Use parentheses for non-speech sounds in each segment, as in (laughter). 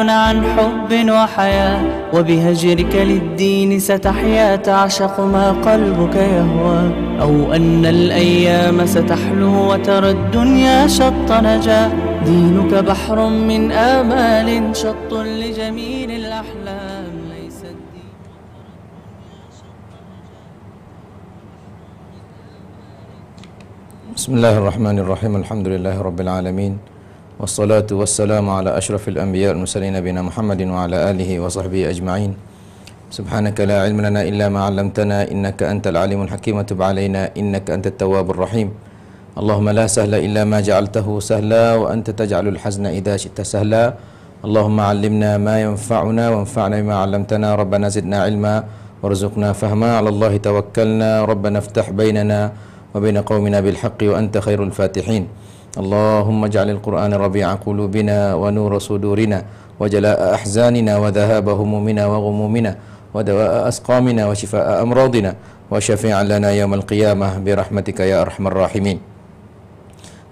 عن حب وحياة وبهجرك للدين ستحيا تعشق ما قلبك يهوى أو أن الأيام ستحلو وترى الدنيا شط نجا دينك بحر من آمال شط لجميل الأحلام ليس الدين بسم الله الرحمن الرحيم الحمد لله رب العالمين والصلاة والسلام على أشرف الأنبياء المرسلين نبينا محمد وعلى آله وصحبه أجمعين سبحانك لا علم لنا إلا ما علمتنا إنك أنت العليم الحكيم وتب علينا إنك أنت التواب الرحيم اللهم لا سهل إلا ما جعلته سهلا وأنت تجعل الحزن إذا شئت سهلا اللهم علمنا ما ينفعنا وانفعنا بما علمتنا ربنا زدنا علما وارزقنا فهما على الله توكلنا ربنا افتح بيننا وبين قومنا بالحق وأنت خير الفاتحين اللهم اجعل القرآن ربيع قلوبنا ونور صدورنا وجلاء أحزاننا وذهاب همومنا وغمومنا ودواء أسقامنا وشفاء أمراضنا وشفيعا لنا يوم القيامة برحمتك يا أرحم الراحمين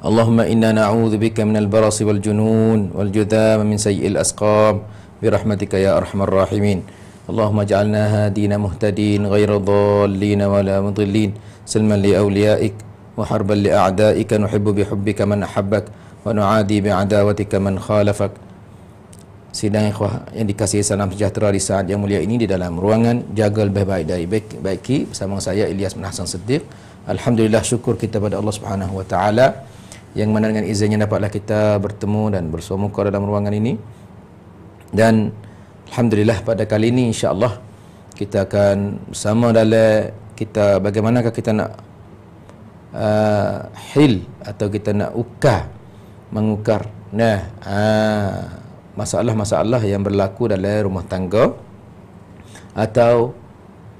اللهم إنا نعوذ بك من البرص والجنون والجذام من سيء الأسقام برحمتك يا أرحم الراحمين اللهم اجعلنا هادين مهتدين غير ضالين ولا مضلين سلما لأوليائك وحربا لأعدائك نحب بحبك من أحبك ونعادي بعداوتك من خالفك Sidang ikhwah yang dikasihi salam sejahtera di saat yang mulia ini di dalam ruangan jaga lebih baik dari baik, baiki bersama saya Ilyas bin Hasan Siddiq. Alhamdulillah syukur kita pada Allah Subhanahu wa taala yang mana dengan izinnya dapatlah kita bertemu dan bersua muka dalam ruangan ini. Dan alhamdulillah pada kali ini insya-Allah kita akan bersama dalam kita bagaimanakah kita nak uh, hil atau kita nak ukah mengukar nah ah, masalah-masalah uh, yang berlaku dalam rumah tangga atau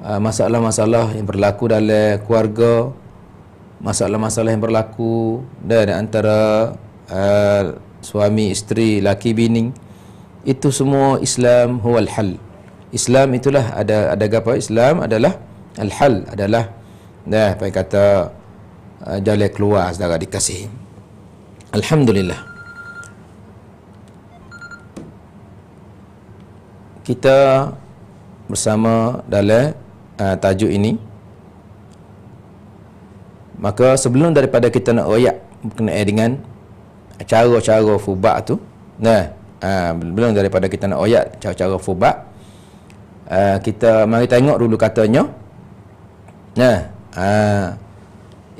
ah, masalah-masalah uh, yang berlaku dalam keluarga masalah-masalah yang berlaku dan antara uh, suami isteri laki bini itu semua Islam huwal hal Islam itulah ada ada apa Islam adalah al hal adalah dah baik kata Ah, jalan keluar saudara dikasih Alhamdulillah kita bersama dalam uh, tajuk ini maka sebelum daripada kita nak royak berkenaan dengan cara-cara fubak tu nah uh, belum daripada kita nak royak cara-cara fubak uh, kita mari tengok dulu katanya nah uh,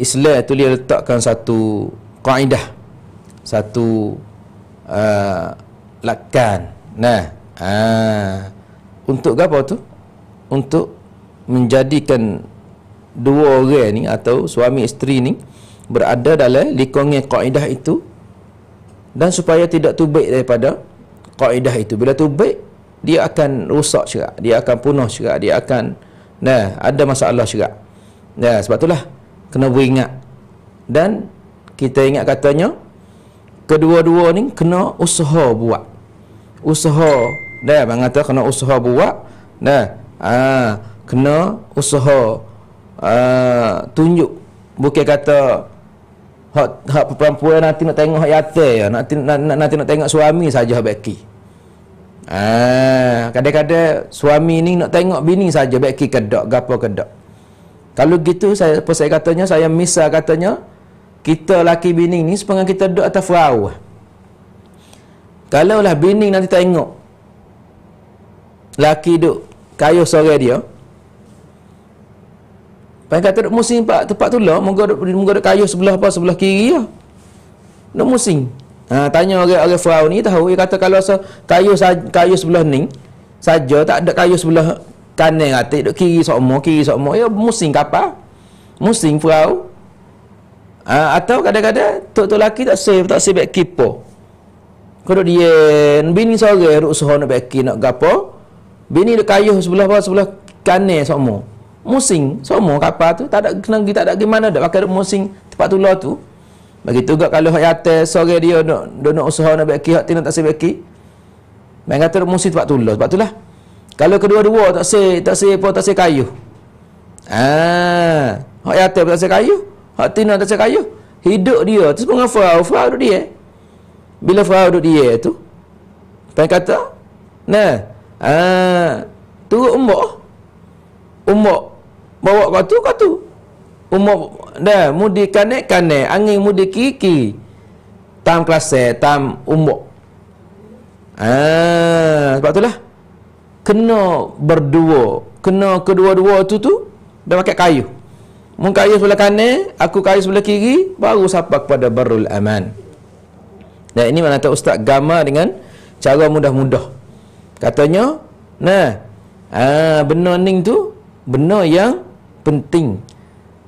Islam tu dia letakkan satu kaidah satu uh, lakan nah uh, untuk apa tu untuk menjadikan dua orang ni atau suami isteri ni berada dalam likongnya kaidah itu dan supaya tidak tubik daripada kaidah itu bila tubik dia akan rosak juga dia akan punah juga dia akan nah ada masalah juga nah sebab itulah kena beringat dan kita ingat katanya kedua-dua ni kena usaha buat usaha dah bang kata kena usaha buat dah ah kena usaha aa, ha, tunjuk bukan kata hak hak perempuan nanti nak tengok hak yate ya nanti nak, nanti nak tengok suami saja beki ah ha, kadang-kadang suami ni nak tengok bini saja beki kedak gapo kedak kalau gitu saya apa saya katanya saya misa katanya kita laki bini ni sepanjang kita duduk atas furau. Kalau lah bini nanti tengok laki duduk kayu sore dia. Pai kata duduk musim pak tepat tu lah moga duduk moga kayu sebelah apa sebelah kiri ya. Duduk musim. Ha, tanya orang-orang furau ni tahu dia kata kalau kayu kayu sebelah ni saja tak ada kayu sebelah kanan atik duk kiri sokmo kiri sokmo ya musing kapal musing frau ha, atau kadang-kadang tok tok laki tak save tak save kipo kalau dia bini sore duk usaha nak beki nak gapo bini duk kayuh sebelah bawah sebelah kanan sokmo musim sokmo kapal tu tak ada kena tak ada gimana dak pakai duk musing tempat tular tu begitu juga kalau hati atas sore dia duk usaha nak beki hak tinan tak save beki Mengatur musim tempat tular sebab itulah kalau kedua-dua tak se tak se apa tak se kayu. Ah, hak yatim tak se kayu. Hak tina tak se kayu. Hidup dia tu pun ngafa, ufa duduk dia. Bila ufa duduk dia tu. tak kata, nah. Ah, tu umbok. Umbok bawa kat tu kat tu. Umbok dah mudi kanek kanek, angin mudi kiki. Tam kelas tam umbok. Ah, ha, sebab itulah kena berdua kena kedua-dua tu tu dan pakai kayu mung kayu sebelah kanan aku kayu sebelah kiri baru sampai kepada barul aman dan ini mana tak ustaz gama dengan cara mudah-mudah katanya nah ah ha, benar ning tu benar yang penting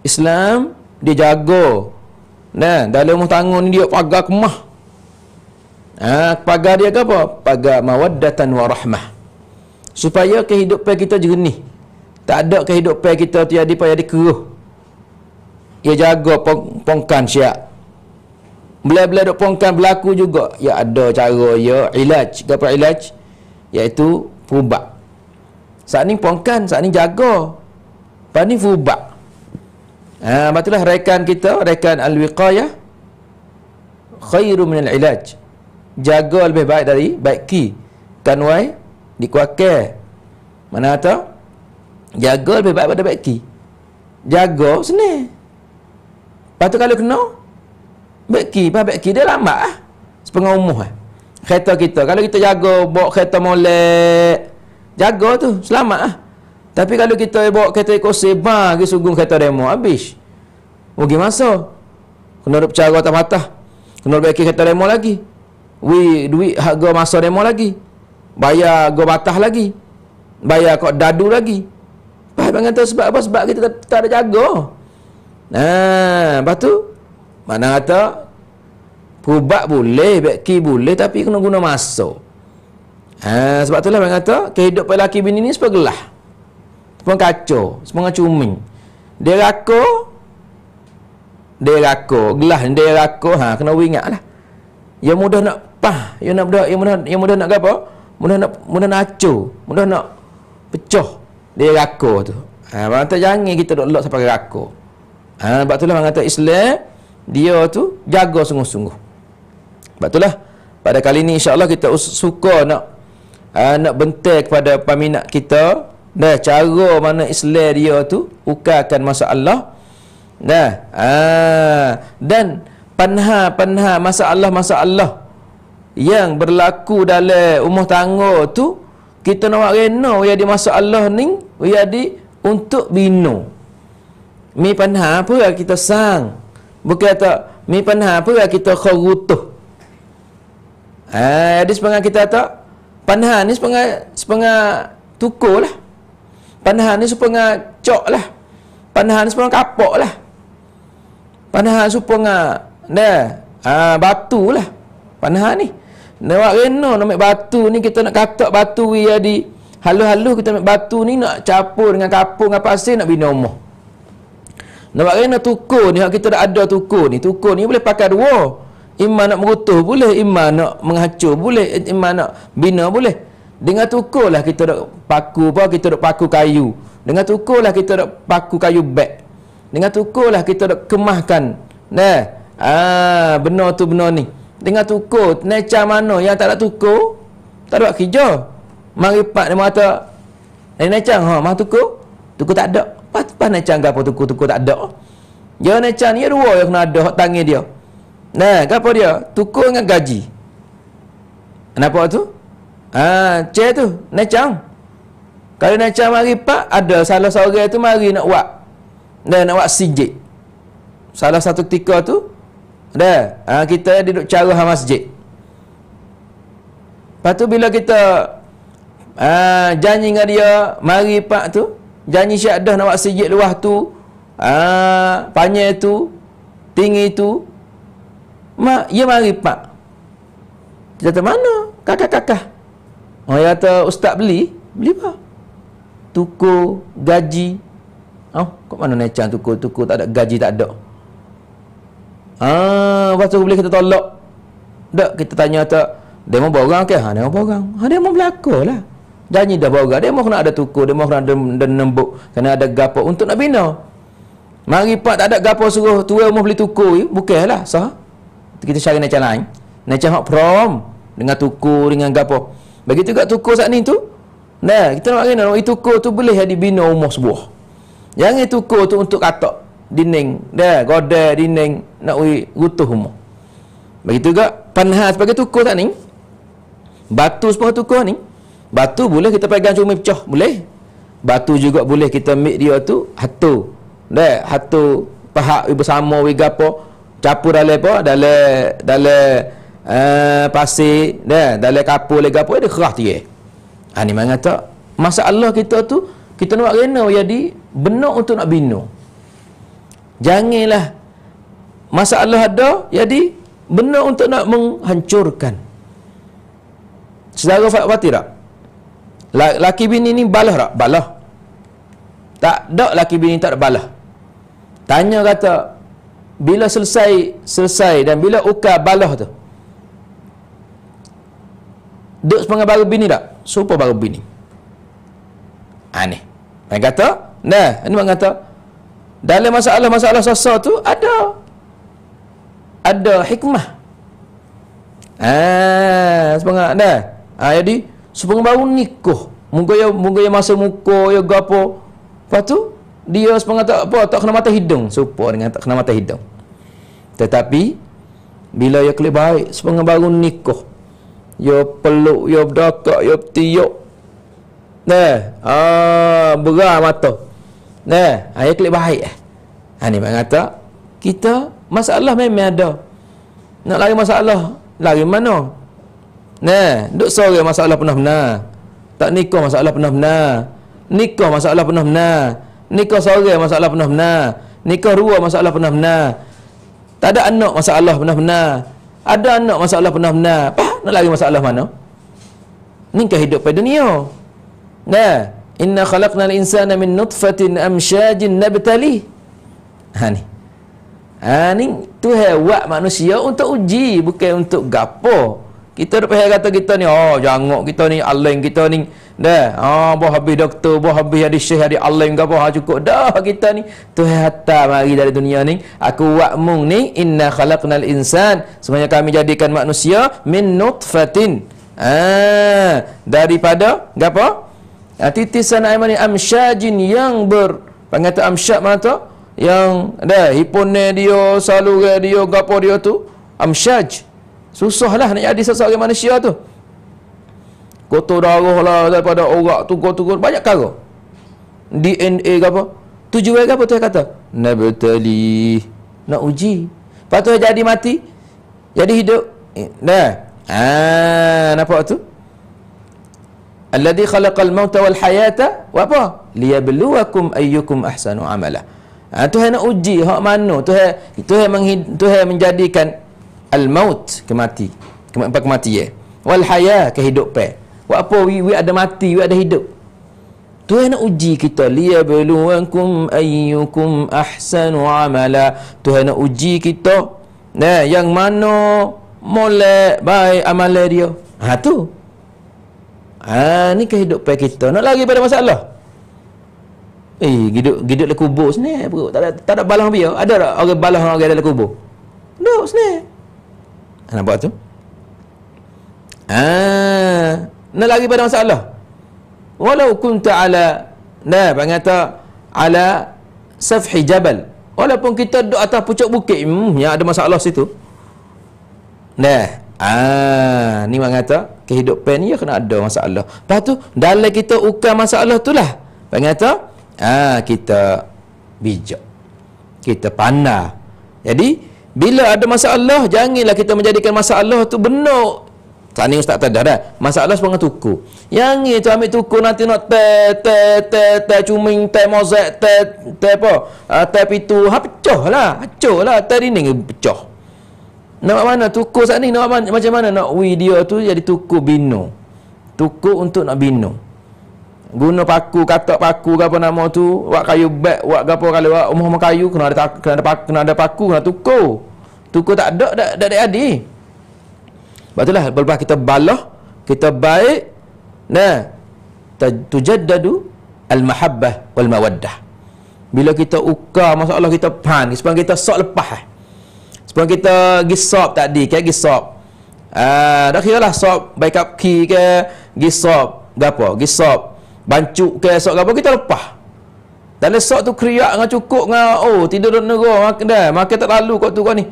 Islam dia jaga nah dalam tangan dia pagar kemah ah pagar dia ke apa pagar mawaddatan warahmah supaya kehidupan kita jernih tak ada kehidupan kita tu jadi payah dikeruh ia jaga pong pongkan siap bila-bila duk pongkan berlaku juga ya ada cara ya ilaj apa ilaj iaitu perubat saat ni pongkan saat ni jaga lepas ni perubat ha, batulah rekan kita rekan al-wiqayah khairu minal ilaj jaga lebih baik dari baik ki kanwai dikuakir mana kata jaga lebih baik pada baki jaga sini lepas tu kalau kena baki pada baki dia lambat eh? sepengah umur eh? kereta kita kalau kita jaga bawa kereta molek jaga tu selamat eh? tapi kalau kita bawa kereta ikut sebar ah, pergi sugung kereta demo habis pergi masa kena duk cara atas patah kena baki kereta demo lagi Wih, duit harga masa demo lagi bayar go batah lagi bayar kau dadu lagi Pak Bang kata sebab apa? Sebab kita tak, ada jaga. Nah, lepas tu, mana kata, pubat boleh, beki boleh, tapi kena guna masa. Ha, sebab tu lah Bang kata, kehidupan lelaki bini ni sebab gelah. Semua kacau, semua cumi. Dia rako, dia rako, gelah dia rako, ha, kena ingat lah. Yang mudah nak, pah, yang mudah, yang mudah, yang mudah nak apa? Mudah nak mudah nak acuh, mudah nak pecah dia rako tu. Ha, bang kata jangan kita duk lok sampai rako. Ha, sebab itulah bang kata Islam dia tu jaga sungguh-sungguh. Sebab itulah pada kali ini insya-Allah kita us- suka nak uh, nak bentar kepada peminat kita dah cara mana Islam dia tu ukarkan masalah dah ah ha, dan panha-panha masalah-masalah yang berlaku dalam umur tangga tu kita nak buat reno jadi Allah ni jadi untuk bina. mi panha apa kita sang bukan tak mi panha apa kita kharutuh eh ada sepengah kita tak panha ni sepengah sepengah tukul lah panha ni sepengah cok lah panha ni sepengah kapok lah panha supengah dah ah batu lah panha ni nak rena nak ambil batu ni kita nak katak batu ni jadi halus-halus kita ambil batu ni nak capur dengan kapur dengan pasir nak bina rumah. Nak buat rena tukur ni kita dah ada tukur ni. Tukur ni boleh pakai dua. Iman nak merutuh boleh, iman nak menghancur boleh, iman nak bina boleh. Dengan tukur lah kita nak paku apa, kita nak paku kayu. Dengan tukur lah kita nak paku kayu beg. Dengan tukur lah kita nak kemahkan. Nah, ah, benar tu benar ni dengan tukur Necah mana yang tak ada tukur Tak ada kerja pak, dia kata Dari eh, Necah, ha, mah tukur Tukur tak ada Pas-pas Necah apa tukur-tukur tak ada Ya Necah ni, ya dua yang kena ada tangan dia Nah, apa dia? Tukur dengan gaji Kenapa tu? Haa, cek tu, Necah Kalau Necah pak ada salah seorang tu mari nak buat Dan nak buat sijik Salah satu ketika tu, ada. Ha, kita duduk ceramah masjid. Lepas tu bila kita ha, janji dengan dia, mari pak tu, janji syadah nak buat sejid luah tu, ha, panjang tu, tinggi tu, mak, ya mari pak. Dia kata, mana? Kakak-kakak. Oh, dia kata, ustaz beli, beli apa? Tukur, gaji. Oh, kok mana nechan tukur-tukur, tak ada gaji, tak ada. Ah, lepas tu boleh kita tolak. Tak, kita tanya tak. Dia mau borang ke? Ha, dia mau borang. Ha, dia mau berlaku lah. Janji dah borang. Dia mau kena ada tukur. Dia mau kena ada, ada nembuk. Kena ada gapo untuk nak bina. Mari pak tak ada gapo suruh tua mau beli tukur. Ya? Bukan lah, Sah. Kita cari macam lain. Macam hak prom. Dengan tukur, dengan gapo. Begitu juga tukur saat ni tu. Nah, kita nak kena. Itu tukur tu boleh jadi bina rumah sebuah. Yang itu tukur tu untuk katak dinding dah goda dinding nak ui rutuh rumah begitu juga panhas sebagai tukar tak ni batu sebagai tukar ni batu boleh kita pegang cuma pecah boleh batu juga boleh kita ambil dia tu hatu dah hatu pahak ibu sama ui gapo capur dalam apa dalam dalam uh, pasir dah dalam kapur lega apa dia kerah dia ha ni mengata masalah kita tu kita nak kena jadi benar untuk nak bina Janganlah masalah ada jadi benar untuk nak menghancurkan. Saudara Fatwati tak? Laki bini ni balah tak? Balah. Tak ada laki bini tak ada balah. Tanya kata bila selesai selesai dan bila uka balah tu. Duk sepengah baru bini tak? Supa baru bini. Ah, Aneh. Mereka kata, nah, ini mereka kata, dalam masalah-masalah sasa tu ada ada hikmah ah ha, sebenarnya dah ah jadi sebenarnya baru nikah muka ya muka ya masa muka ya gapo lepas tu dia sebenarnya tak apa tak kena mata hidung serupa dengan tak kena mata hidung tetapi bila ya kelik baik sebenarnya baru nikah ya peluk ya berdakak ya tiup Nah, ah, berah mata Nah, ayat klik baik. Ha ni bang kata kita masalah memang ada. Nak lari masalah, lari mana? Nah, duk sore masalah pernah benar. Tak nikah masalah pernah benar. Nikah masalah pernah benar. Nikah sore masalah pernah benar. Nikah dua masalah pernah benar. Tak ada anak masalah pernah benar. Ada anak masalah pernah benar. Pah, nak lari masalah mana? Ni kehidupan dunia. Nah, Inna khalaqna al-insana min nutfatin amsyajin nabtali. Ha ni. Ha ni tu hewat manusia untuk uji bukan untuk gapo. Kita dah payah kata kita ni, oh jangok kita ni, alim kita ni. Dah, oh buah habis doktor, buah habis hadis syih, hadis alim ke apa, ha, cukup. Dah kita ni, tu hatta mari dari dunia ni. Aku wakmung ni, inna khalaqnal insan. Sebenarnya kami jadikan manusia, min nutfatin. Ah, daripada, apa? titisan aimani amsyajin yang ber pengata amsyak mana tu yang dah hipone dia saluran dia gapo dia tu amsyaj susahlah nak jadi sesuatu orang manusia tu kotor darah lah daripada orang tu kotor banyak kara DNA ke apa tujuan ke apa tu kata nabtali nak uji patut jadi mati jadi hidup eh, dah ah nampak tu alladhi khalaqal mauta wal hayata wa apa liyabluwakum ayyukum ahsanu amala ha, Tuhan nak uji hak mana Tuhan Tuhan meng Tuhan menjadikan al maut kemati kematian kemati, ya. wal haya kehidupan wa apa we, we ada mati we ada hidup Tuhan nak uji kita liyabluwakum ayyukum ahsanu amala Tuhan nak uji kita nah yang mana molek baik amal dia ha tu Ha, ni kehidupan kita. Nak lari pada masalah. Eh, hidup hidup dalam kubur sini, bro. Eh, tak ada ada balang biar. Ada tak orang balang orang dalam kubur? Duduk sini. Ha, nampak tu? Ha, nak lari pada masalah. Walau kunta ala nah, bangata ala safhi jabal. Walaupun kita duduk atas pucuk bukit, hmm, yang ada masalah situ. Nah, ah, ni mak kata, kehidupan ni ya kena ada masalah. Lepas tu dalam kita ukur masalah tu lah. Panggil tu ah ha, kita bijak. Kita pandai. Jadi bila ada masalah janganlah kita menjadikan masalah tu benar Tani ustaz tadi dah. Masalah sepanjang tuku. Yang ni tu ambil tuku nanti nak te te te te cuming te mozek te te apa? Uh, te pitu ha pecah lah. Pecah lah te dinding pecah. Nak mana tukur saat ni? Nak mana? macam mana nak ui dia tu jadi tukur bino? Tukur untuk nak bino. Guna paku, katak paku ke apa nama tu, buat kayu bag, buat gapo kalau buat rumah kayu kena ada kena ada paku, kena ada paku, kena tukur. Tukur tak ada dak dak dak adi. Batulah berbah kita balah, kita baik. Nah, tujaddadu al-mahabbah wal-mawaddah. Bila kita ukar masalah kita pan, sebab kita sok lepas. Eh. Sebelum kita pergi sob tadi, kan pergi sob. Uh, ah, dah kira lah sob backup key ke, pergi sob, gapo, pergi sob, bancuk ke, sob gapo, kita lepah. Dan sob tu keriak dengan cukup dengan, oh, tidur dan nero, mak dah, maka tak lalu kot tu kau ni.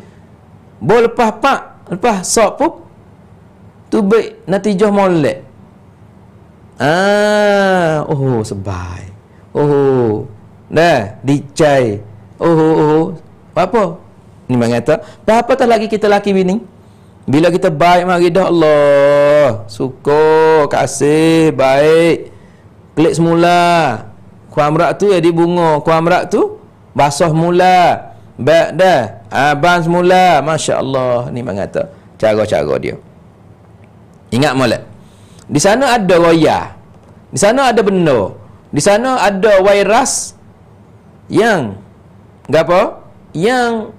Boleh lepas pak, lepah sob pun, tu baik, nanti jauh molek. Ah, oh, sebaik. Oh, dah, dicai. Oh, oh, oh, apa? Ni mak kata, apa tak lagi kita laki bini? Bila kita baik mari dah Allah. Suka, kasih, baik. Klik semula. Kuamrak tu jadi bunga. Kuamrak tu basah mula. Baik dah. Abang semula. Masya Allah. Ni mak kata. Cara-cara dia. Ingat mulut. Di sana ada roya. Di sana ada benda. Di sana ada virus yang apa? Yang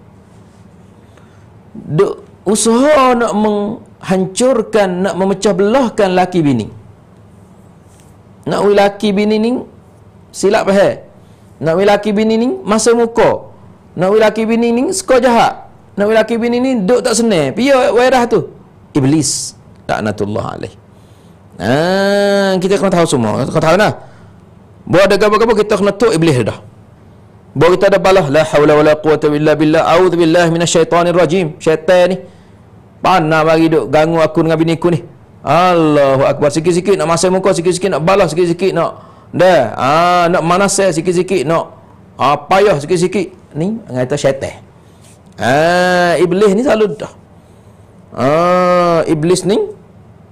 duk usaha nak menghancurkan nak memecah belahkan laki bini nak ui laki bini ni silap pahe nak ui laki bini ni masa muka nak ui laki bini ni sekolah jahat nak ui laki bini ni duk tak senar pia wairah tu iblis laknatullah alaih Ah, kita kena tahu semua. Kau tahu dah. Buat ada gambar-gambar kita kena tahu iblis dah. Bawa kita ada balah La hawla wa la quwata billah billah A'udhu billah minasyaitanir rajim Syaitan ni Panah bagi duk Ganggu aku dengan bini aku ni Allahu Akbar Sikit-sikit nak masai muka Sikit-sikit nak balah Sikit-sikit nak Dah ah, Nak manasai Sikit-sikit nak ah, Payah sikit-sikit Ni Kata syaitan ah, Iblis ni selalu dah ah, Iblis ni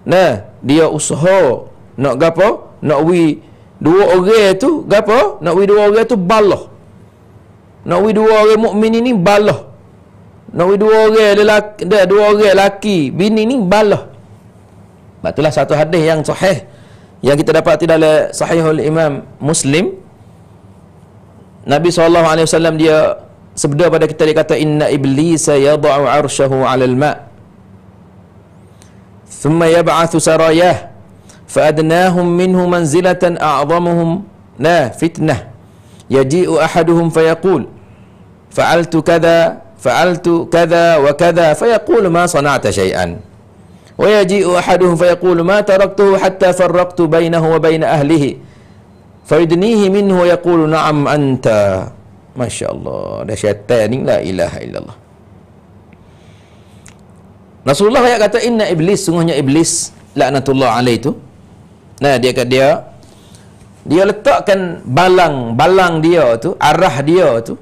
Nah Dia usaha Nak gapa Nak wi Dua orang tu Gapa Nak wi dua orang tu Balah nak we dua orang mukmin ini balah. Nak we dua orang lelaki, dia dua orang lelaki, bini ni balah. Betullah satu hadis yang sahih yang kita dapat tidak dalam sahihul Imam Muslim. Nabi SAW dia sebeda pada kita dia kata inna iblisa yad'u arshahu 'ala al-ma' thumma yab'athu sarayah fa adnahum minhu manzilatan a'dhamuhum na fitnah yaji'u ahaduhum fa yaqul fa'altu kada fa'altu kada wa kada fayaqulu ma sana'ta shay'an wa yaji'u ahaduhum fayaqulu ma taraktuhu hatta farraqtu bainahu wa bain ahlihi fayudnihi minhu yaqulu na'am anta masyaallah dah syaitan ni la ilaha illallah Rasulullah ayat kata inna iblis sungguhnya iblis laknatullah alaih tu nah dia kata dia dia letakkan balang balang dia tu arah dia tu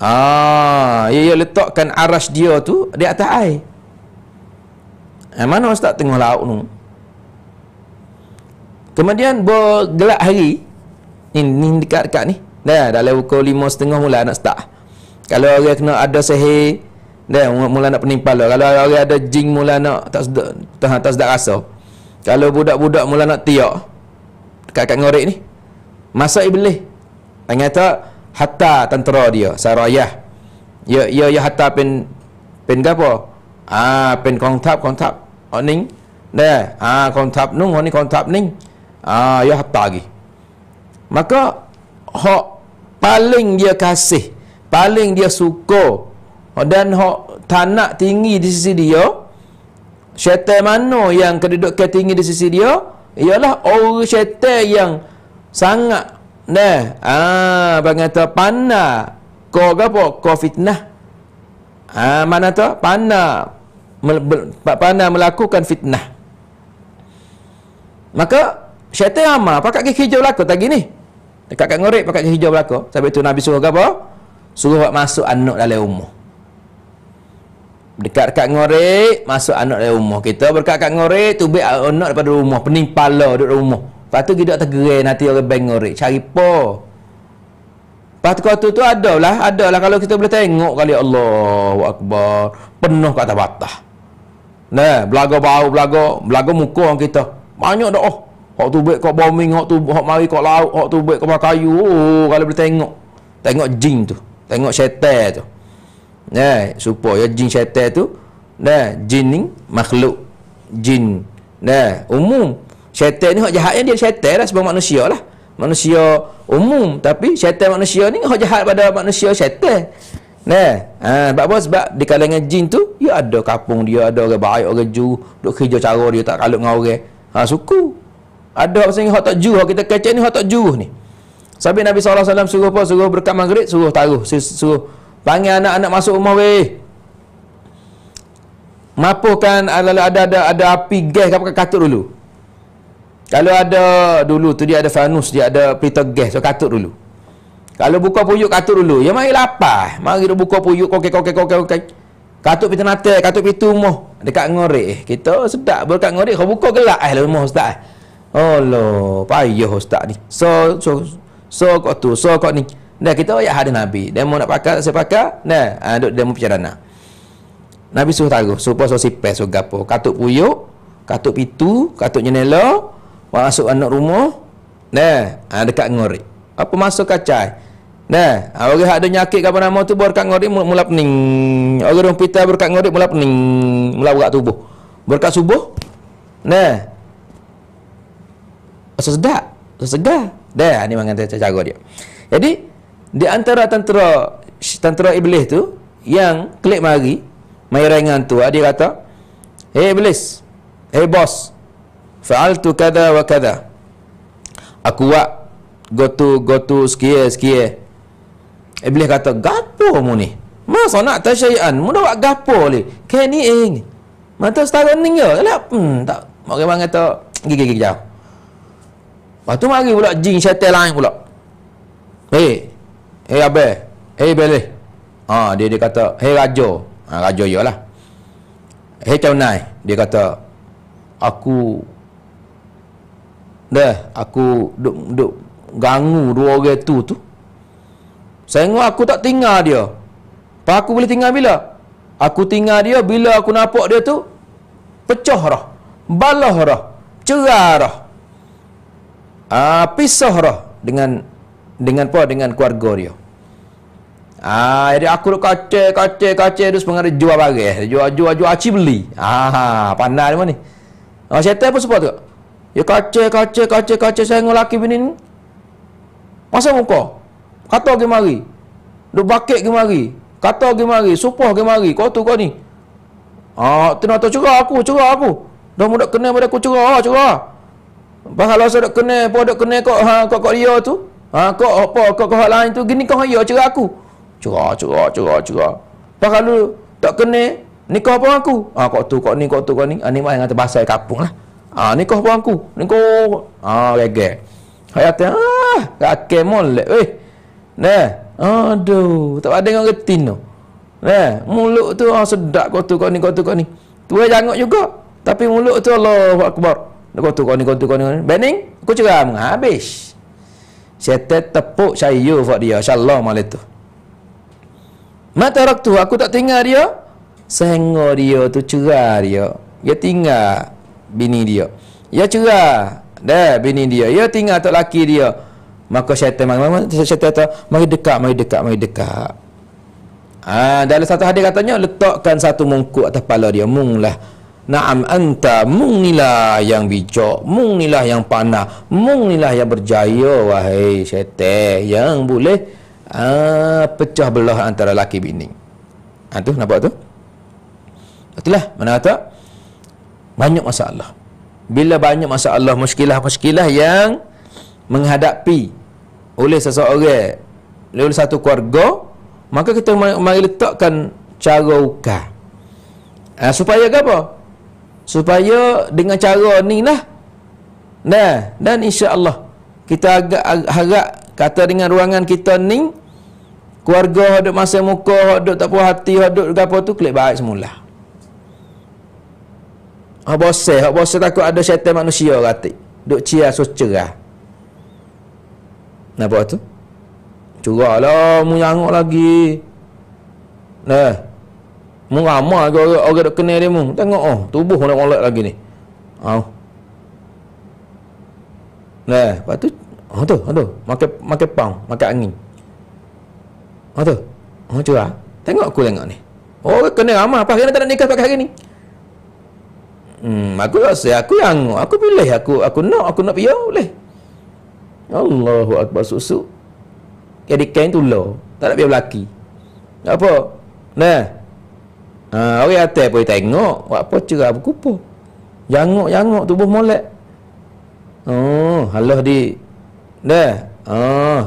Ah, ia, letakkan aras dia tu di atas air. Eh, mana ustaz tengah laut tu? Kemudian bergelak hari. Ini dekat-dekat ni. Dah dah dalam pukul 5.30 mula nak start. Kalau orang kena ada seher, dah mula nak penimpal lah. Kalau orang ada jin mula nak tak sedap, tak, tak sedap rasa. Kalau budak-budak mula nak tiak dekat-dekat ngorek ni. Masa iblis. Ingat tak? hatta tentera dia sarayah ya ya ya hatta pen pen gapo ah pen kontap kontap oning dah ah kontap nung oni kontap ning ah ya hatta lagi maka ho paling dia kasih paling dia suka dan ho tanak tinggi di sisi dia syaitan mano yang kedudukan tinggi di sisi dia ialah orang syaitan yang sangat Nah, ah bang kata panna. Ko gapo? Ko fitnah. Ah mana tu? Panna. Mel, panna melakukan fitnah. Maka syaitan amal pakak gigi hijau belaka tadi ni. Dekat kat ngorek pakak gigi hijau belaka. Sampai tu Nabi suruh gapo? Suruh buat masuk anak dalam rumah. Dekat-dekat ngorek, masuk anak dalam rumah. Kita berkat-kat ngorek, tubik anak daripada rumah. Pening pala duduk rumah. Lepas tu kita tergerai nanti orang bank ngorek. Cari po. Lepas tu kata tu ada lah. Ada lah kalau kita boleh tengok kali Allah. Akbar. Penuh kata batah. Nah, belaga bau, belaga. Belaga muka orang kita. Banyak dah. Oh. Hak tu baik kau bombing. Hak tu hak mari kau laut. Hak tu baik kau pakai Oh, kalau boleh tengok. Tengok jin tu. Tengok syaitan tu. Nah, supaya jin syaitan tu. Nah, jin ni makhluk. Jin. Nah, umum. Syaitan ni hak jahatnya dia syaitan lah sebab manusia lah. Manusia umum tapi syaitan manusia ni hak jahat pada manusia syaitan. Nah, ha, sebab apa? Sebab di kalangan jin tu, dia ya ada kapung dia, ada orang baik, orang ju, duk kerja cara dia tak kalut dengan orang. Ha, suku. Ada orang sini, hak tak ju, hak kita kecek ni, hak tak ju ni. Sabi Nabi SAW suruh apa? Suruh berkat maghrib, suruh taruh, suruh, panggil anak-anak masuk rumah weh. Mapuhkan ada ada ada, ada api gas apa katuk dulu. Kalau ada dulu tu dia ada fanus, dia ada pita gas, so katuk dulu. Kalau buka puyuk katuk dulu, ya mari lapar. Mari dia buka puyuk koke koke koke koke. Katuk pita nata, katuk pita rumah dekat ngorek. Kita sedap berkat ngorek, kau buka gelak eh rumah ustaz. Eh. Allah, payah ustaz ni. So so so kau tu, so kau ni. Dan kita ya hadis Nabi. Dia mau nak pakai, saya pakai. Nah, duduk dia mau perjalanan. Nabi suruh taruh. Supaya so sipes, so gapo. Katuk puyuk, katuk pitu, katuk jenela masuk anak rumah nah ha, dekat ngori. apa masuk kacai nah ha, orang hak ada nyakit kapan nama tu berkat ngori mula, mula pening orang yang berkat ngori mula pening mula berkat tubuh berkat subuh nah rasa sedap rasa segar dah ha, ni mangan cara dia jadi di antara tentera tentera iblis tu yang klik mari mai tu dia kata hey iblis hey boss tu kada wa kada aku buat go to go to sekia sekia eh, iblis kata gapo mu ni masa nak tasyai'an mu dah buat gapo ni kan eh, ing mata setara ni ke ya? kala hmm tak orang bang kata gigi gigi jauh lepas tu mari pula jin syaitan lain pula hei hei abe hei beli ha dia dia kata hei raja ha raja iyalah hei cawnai dia kata aku Dah, aku duk, duk ganggu dua orang tu tu. Saya ingat aku tak tinggal dia. Pak aku boleh tinggal bila? Aku tinggal dia bila aku nampak dia tu pecah roh, balah roh, cerah roh. Ah, pisah roh dengan dengan apa? Dengan keluarga dia. Ah, jadi aku duk kacau, kacau, kacau terus pengen jual barang, jual jual jual aci beli. Ah, pandai mana ni. Oh, ah, setan pun support tu. Ya kaca, kaca, kaca, kaca saya dengan lelaki bini ni. Pasal muka. Kata pergi mari. Duk bakit pergi mari. Kata pergi mari. Supah pergi mari. Kau tu kau ni. Haa, ah, tu nak tahu cerah aku, cerah aku. Dah muda kena pada aku cerah, haa, ah, cerah. Pasal lah saya kena, pun ada kena kau, haa, kau kau dia tu. Haa, kau apa, kau kau hal lain tu. Gini kau haya, cerah aku. Cerah, cerah, cerah, cerah. Pasal lu tak kena, nikah pun aku. Haa, ah, kau tu, kau ni, kau tu, kau ni. Haa, ah, ni mah yang kata bahasa kapung lah. Ah nikah pun aku. Nikah. Ah regal. Hayat ah rakem molek weh. neh Aduh, tak ada dengan retin tu. neh mulut tu ah, sedak kau tu kau ni kau tu kau ni. Tua eh, jangok juga. Tapi mulut tu Allahu Akbar. Kau tu kau ni kau tu kau ni. Bening, aku ceram menghabis Setet tepuk sayur buat dia. Insya-Allah malam tu. Mata rak tu aku tak tinggal dia. Sehingga dia tu cerah dia. Dia tinggal bini dia. Ya cerah dah bini dia. Ya tinggal tok laki dia. Maka syaitan mari syaitan kata mari dekat mari dekat mari dekat. Ha, dalam satu hadis katanya letakkan satu mungkuk atas kepala dia mung lah Naam anta mung nilah yang bijak mung nilah yang panah mung nilah yang berjaya wahai syaitan yang boleh ha, pecah belah antara laki bini. Ha, tu nampak tu? Itulah mana tak? banyak masalah bila banyak masalah muskilah-muskilah yang menghadapi oleh seseorang oleh satu keluarga maka kita mari letakkan cara uka ha, supaya ke apa? supaya dengan cara ni lah nah, dan insya Allah kita agak agak kata dengan ruangan kita ni keluarga hadut masa muka hadut tak puas hati hadut apa tu klik baik semula Hak bose, hak bose takut ada syaitan manusia ratik. Duk cia so cerah. Napa tu? Curahlah, mu nyangok lagi. Nah. Mu ramah lagi orang, orang kenal dia mu. Tengok oh, tubuh nak molek lagi ni. Oh. Nah, lepas tu, oh tu, oh tu, makan, makan pang, makan angin. Oh tu, oh curah. Tengok aku tengok ni. Oh, kena ramah pasal Kena tak nak nikah pakai hari ni? Hmm, aku rasa aku yang aku boleh, aku aku nak aku nak pergi boleh. Allahu akbar susu. Jadi kain tu lo. Tak nak pergi lelaki. apa? Nah. Ha, orang atas pun tengok, buat apa cerah berkupu. Jangok-jangok tubuh molek. Oh, Allah di dah. Oh.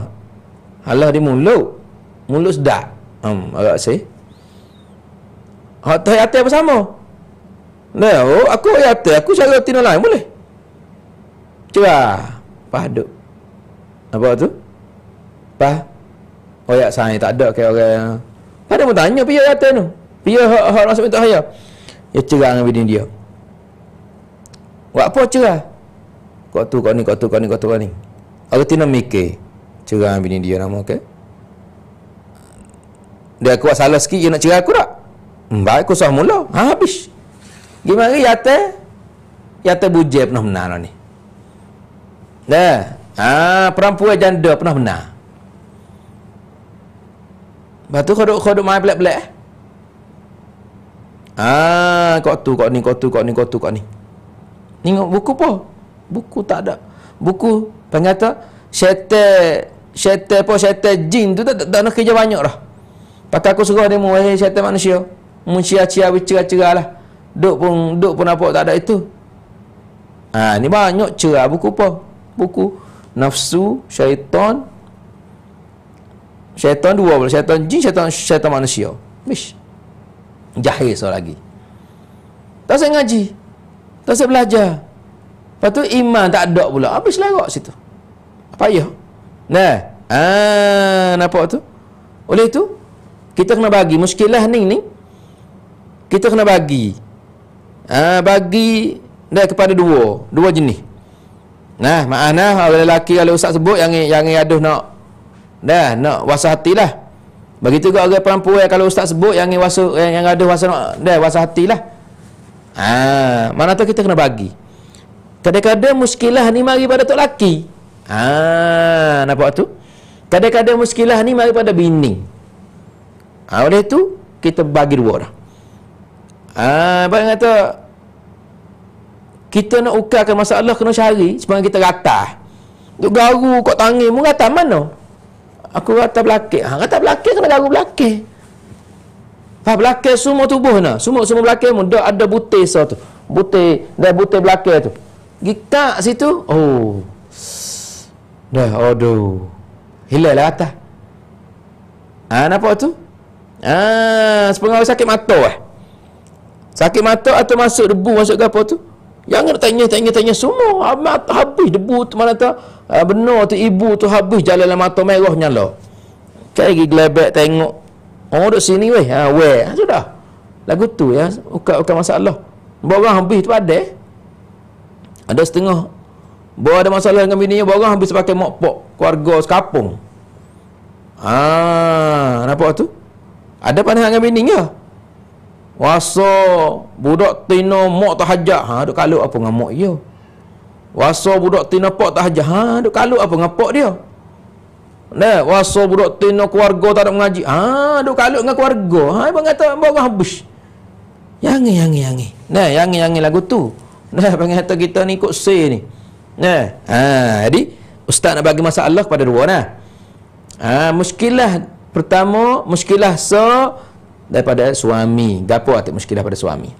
Allah di mulut. Mulut sedap. Hmm, agak sih. Hak tayat apa sama? No, aku ya kata aku cara tino lain boleh. Cuba paduk. Apa tu? Pa. Oh ya, saya tak ada kayak orang. Pada pun tanya piye kata tu. Pia hak hak masuk tak haya. Ya cerai dengan bini dia. Buat apa cerai? Kau tu, kau ni, kau tu, kau ni, kau tu, kau ni. Aku tino mikir. Cerai dengan bini dia nama ke? Dia kuat buat salah sikit, dia nak cerai aku tak? Hmm, baik, aku sah mula. Ha, Habis. Gimana yata? Yata buje pernah benar lah ni. Dah. Ha, perempuan janda pernah benar. Batu kau duk kau mai belak-belak. Eh? Ha, kau tu kau ni kau tu kau ni kau tu kau ni. Tengok buku apa? Buku tak ada. Buku pengata syaitan syaitan apa syaitan jin tu tak, tak, nak kerja banyak dah. Pakai aku suruh demo eh syaitan manusia. Munsia-cia bercerai-cerai lah. Duk pun duk pun apa tak ada itu. Ha, ni banyak cerah buku apa? Buku nafsu, syaitan. Syaitan dua belas Syaitan jin, syaitan, syaitan manusia. Mish. Jahil seorang lagi. Tak saya ngaji. Tak saya belajar. Lepas tu iman tak ada pula. Habis lerak situ. Apa ya? Nah. Ah, nampak tu? Oleh tu, kita kena bagi. Muskilah ni ni. Kita kena bagi uh, bagi dah kepada dua, dua jenis. Nah, makna orang lelaki kalau ustaz sebut yang yang aduh nak dah nak wasahatilah. Begitu juga orang perempuan kalau ustaz sebut yang wasu yang, yang ada wasa dah wasa hatilah. Ah, ha, mana tu kita kena bagi. Kadang-kadang muskilah ni mari pada tok laki. Ah, ha, nampak tu? Kadang-kadang muskilah ni mari pada bini. Ha, oleh itu kita bagi dua orang. Ah, Abang kata kita nak ukarkan masalah kena cari sebab kita ratah. Duk garu kau tangi mu ratah mana? Aku rata belakang. Ha, rata belakang kena garu belakang. Fah belakang semua tubuh na, Semua semua belakang mu dak ada butir sa tu. Butir dah butir belakang tu. Gika situ. Oh. Dah aduh. Hilal lah atas. Ah nampak tu? Ah, ha, sepengau sakit mata eh. Sakit mata atau masuk debu masuk ke apa tu? Jangan tanya tanya tanya semua. Amat habis debu tu mana tu? Ah, benar tu ibu tu habis jalan dalam mata merah nyala. Kau pergi gelebek tengok. Oh duduk sini weh. Ha weh. Ha, sudah. Lagu tu ya. Bukan bukan masalah. Borang habis tu ada. Ada setengah. Bawa ada masalah dengan bininya, borang habis pakai mak pok keluarga sekapung. Ah, ha, nampak tu? Ada pandangan dengan bininya. Waso budak tina mak tahajjah. Ha, duk kalut apa dengan mak dia? Waso budak tina pak tahajjah. Ha, duk kalut apa dengan pak dia? Nah, waso budak tino keluarga tak ada mengaji. Ha, duk kalut dengan keluarga. Ha, abang kata abang habis. Yang yang yang. Nah, yang yang lagu tu. Nah, abang kata kita ni ikut se ni. Nah, ha, jadi ustaz nak bagi masalah kepada dua nah. Ha, muskilah pertama, muskilah se so, daripada suami apa atik muskilah pada suami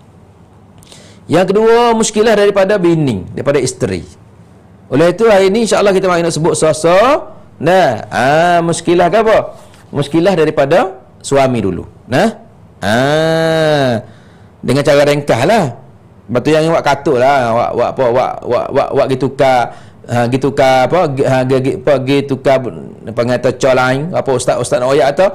yang kedua muskilah daripada bini daripada isteri oleh itu hari ini insyaAllah kita nak sebut sosa nah ah, muskilah ke apa muskilah daripada suami dulu nah ah, dengan cara ringkah lah lepas yang awak katuk lah awak awak apa awak awak awak awak gitu ka ha, gitu ka apa ha, gitu ka pengata cor apa ustaz ustaz nak oyak atau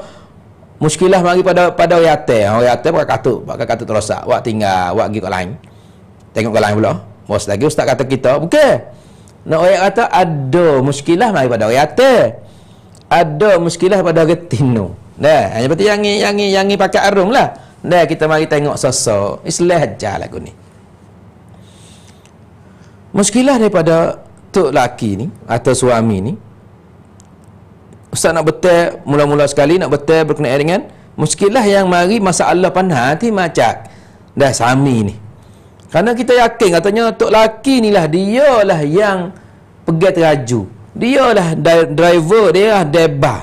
muskilah mari pada pada orang atas orang atas pakai katuk pakai katuk terosak Wak tinggal wak pergi ke lain tengok ke lain pula bos lagi ustaz kata kita oke. nak orang kata ada muskilah mari pada orang atas ada muskilah pada orang tinu dah hanya berarti yang ini yang ini yang ini pakai arum lah dah kita mari tengok sosok islah aja lagu ni muskilah daripada tok laki ni atau suami ni Ustaz nak betul mula-mula sekali nak betul berkenaan dengan muskilah yang mari masalah panah hati macam Dah sami ni. Kerana kita yakin katanya tok laki ni lah dialah yang pegat raju. dia lah driver dia lah deba.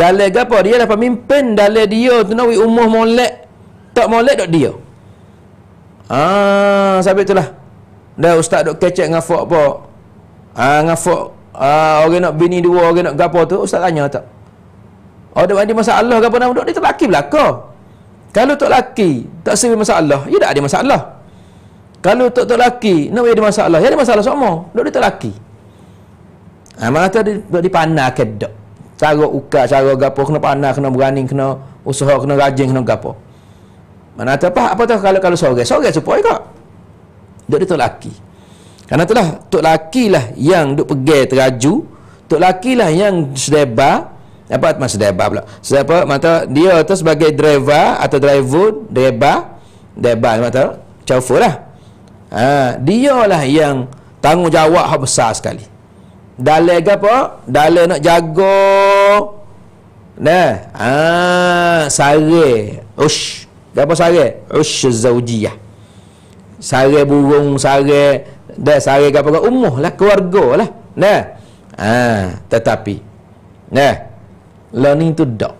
Dalai gapo dia lah pemimpin dalai dia tu nak umur molek. Tak molek dok dia. Ah, sampai itulah. Dah ustaz dok kecek dengan fok apa? Ah, dengan fok uh, orang nak bini dua, orang nak gapo tu, ustaz tanya tak? Oh, dia ada masalah ke apa nama duduk? Dia tak laki belaka. Kalau tak laki, tak serius masalah, dia ya tak ada masalah. Kalau tak tak laki, nak ada masalah, dia ya ada masalah semua. Duduk dia tak laki. Ha, ah, mana tu dia dipanah ke tak? Cara uka, cara gapo kena panah, kena berani, kena usaha, kena rajin, kena gapo. Mana tu apa? Apa tu kalau kalau sore? Sore supaya kak. Duduk dia tak laki. Karena itulah tok laki lah yang duk pergi teraju, tok laki lah yang sedeba apa mas sedeba pula. Siapa mata dia tu sebagai driver atau driver, deba deba mata chauffeur lah. Ha, dia lah yang tanggungjawab yang besar sekali. Dalai apa? Dalai nak jaga Nah, ha, sare. Ush. Gapo sare? Ush zaujiyah. Sare burung, sare dah sehari gapo gapo umuh lah keluarga lah nah ha tetapi nah learning to dog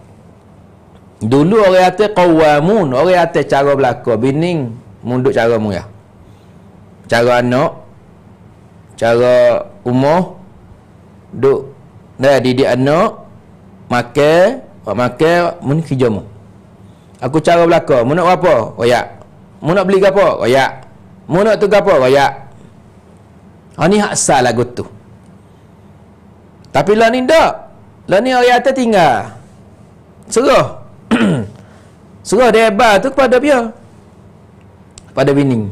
dulu orang kata qawamun orang kata cara belaka bining munduk cara mu ya cara anak cara umuh duk nah didik anak makan wak makan mun kijamu. aku cara belaka mu nak apa royak mu nak beli apa, royak mu nak tu gapo royak Oh ni asal lagu tu. Tapi lah ni tak. Lah ni orang atas tinggal. Suruh. Suruh (clears throat) dia hebat tu kepada dia. Pada bini.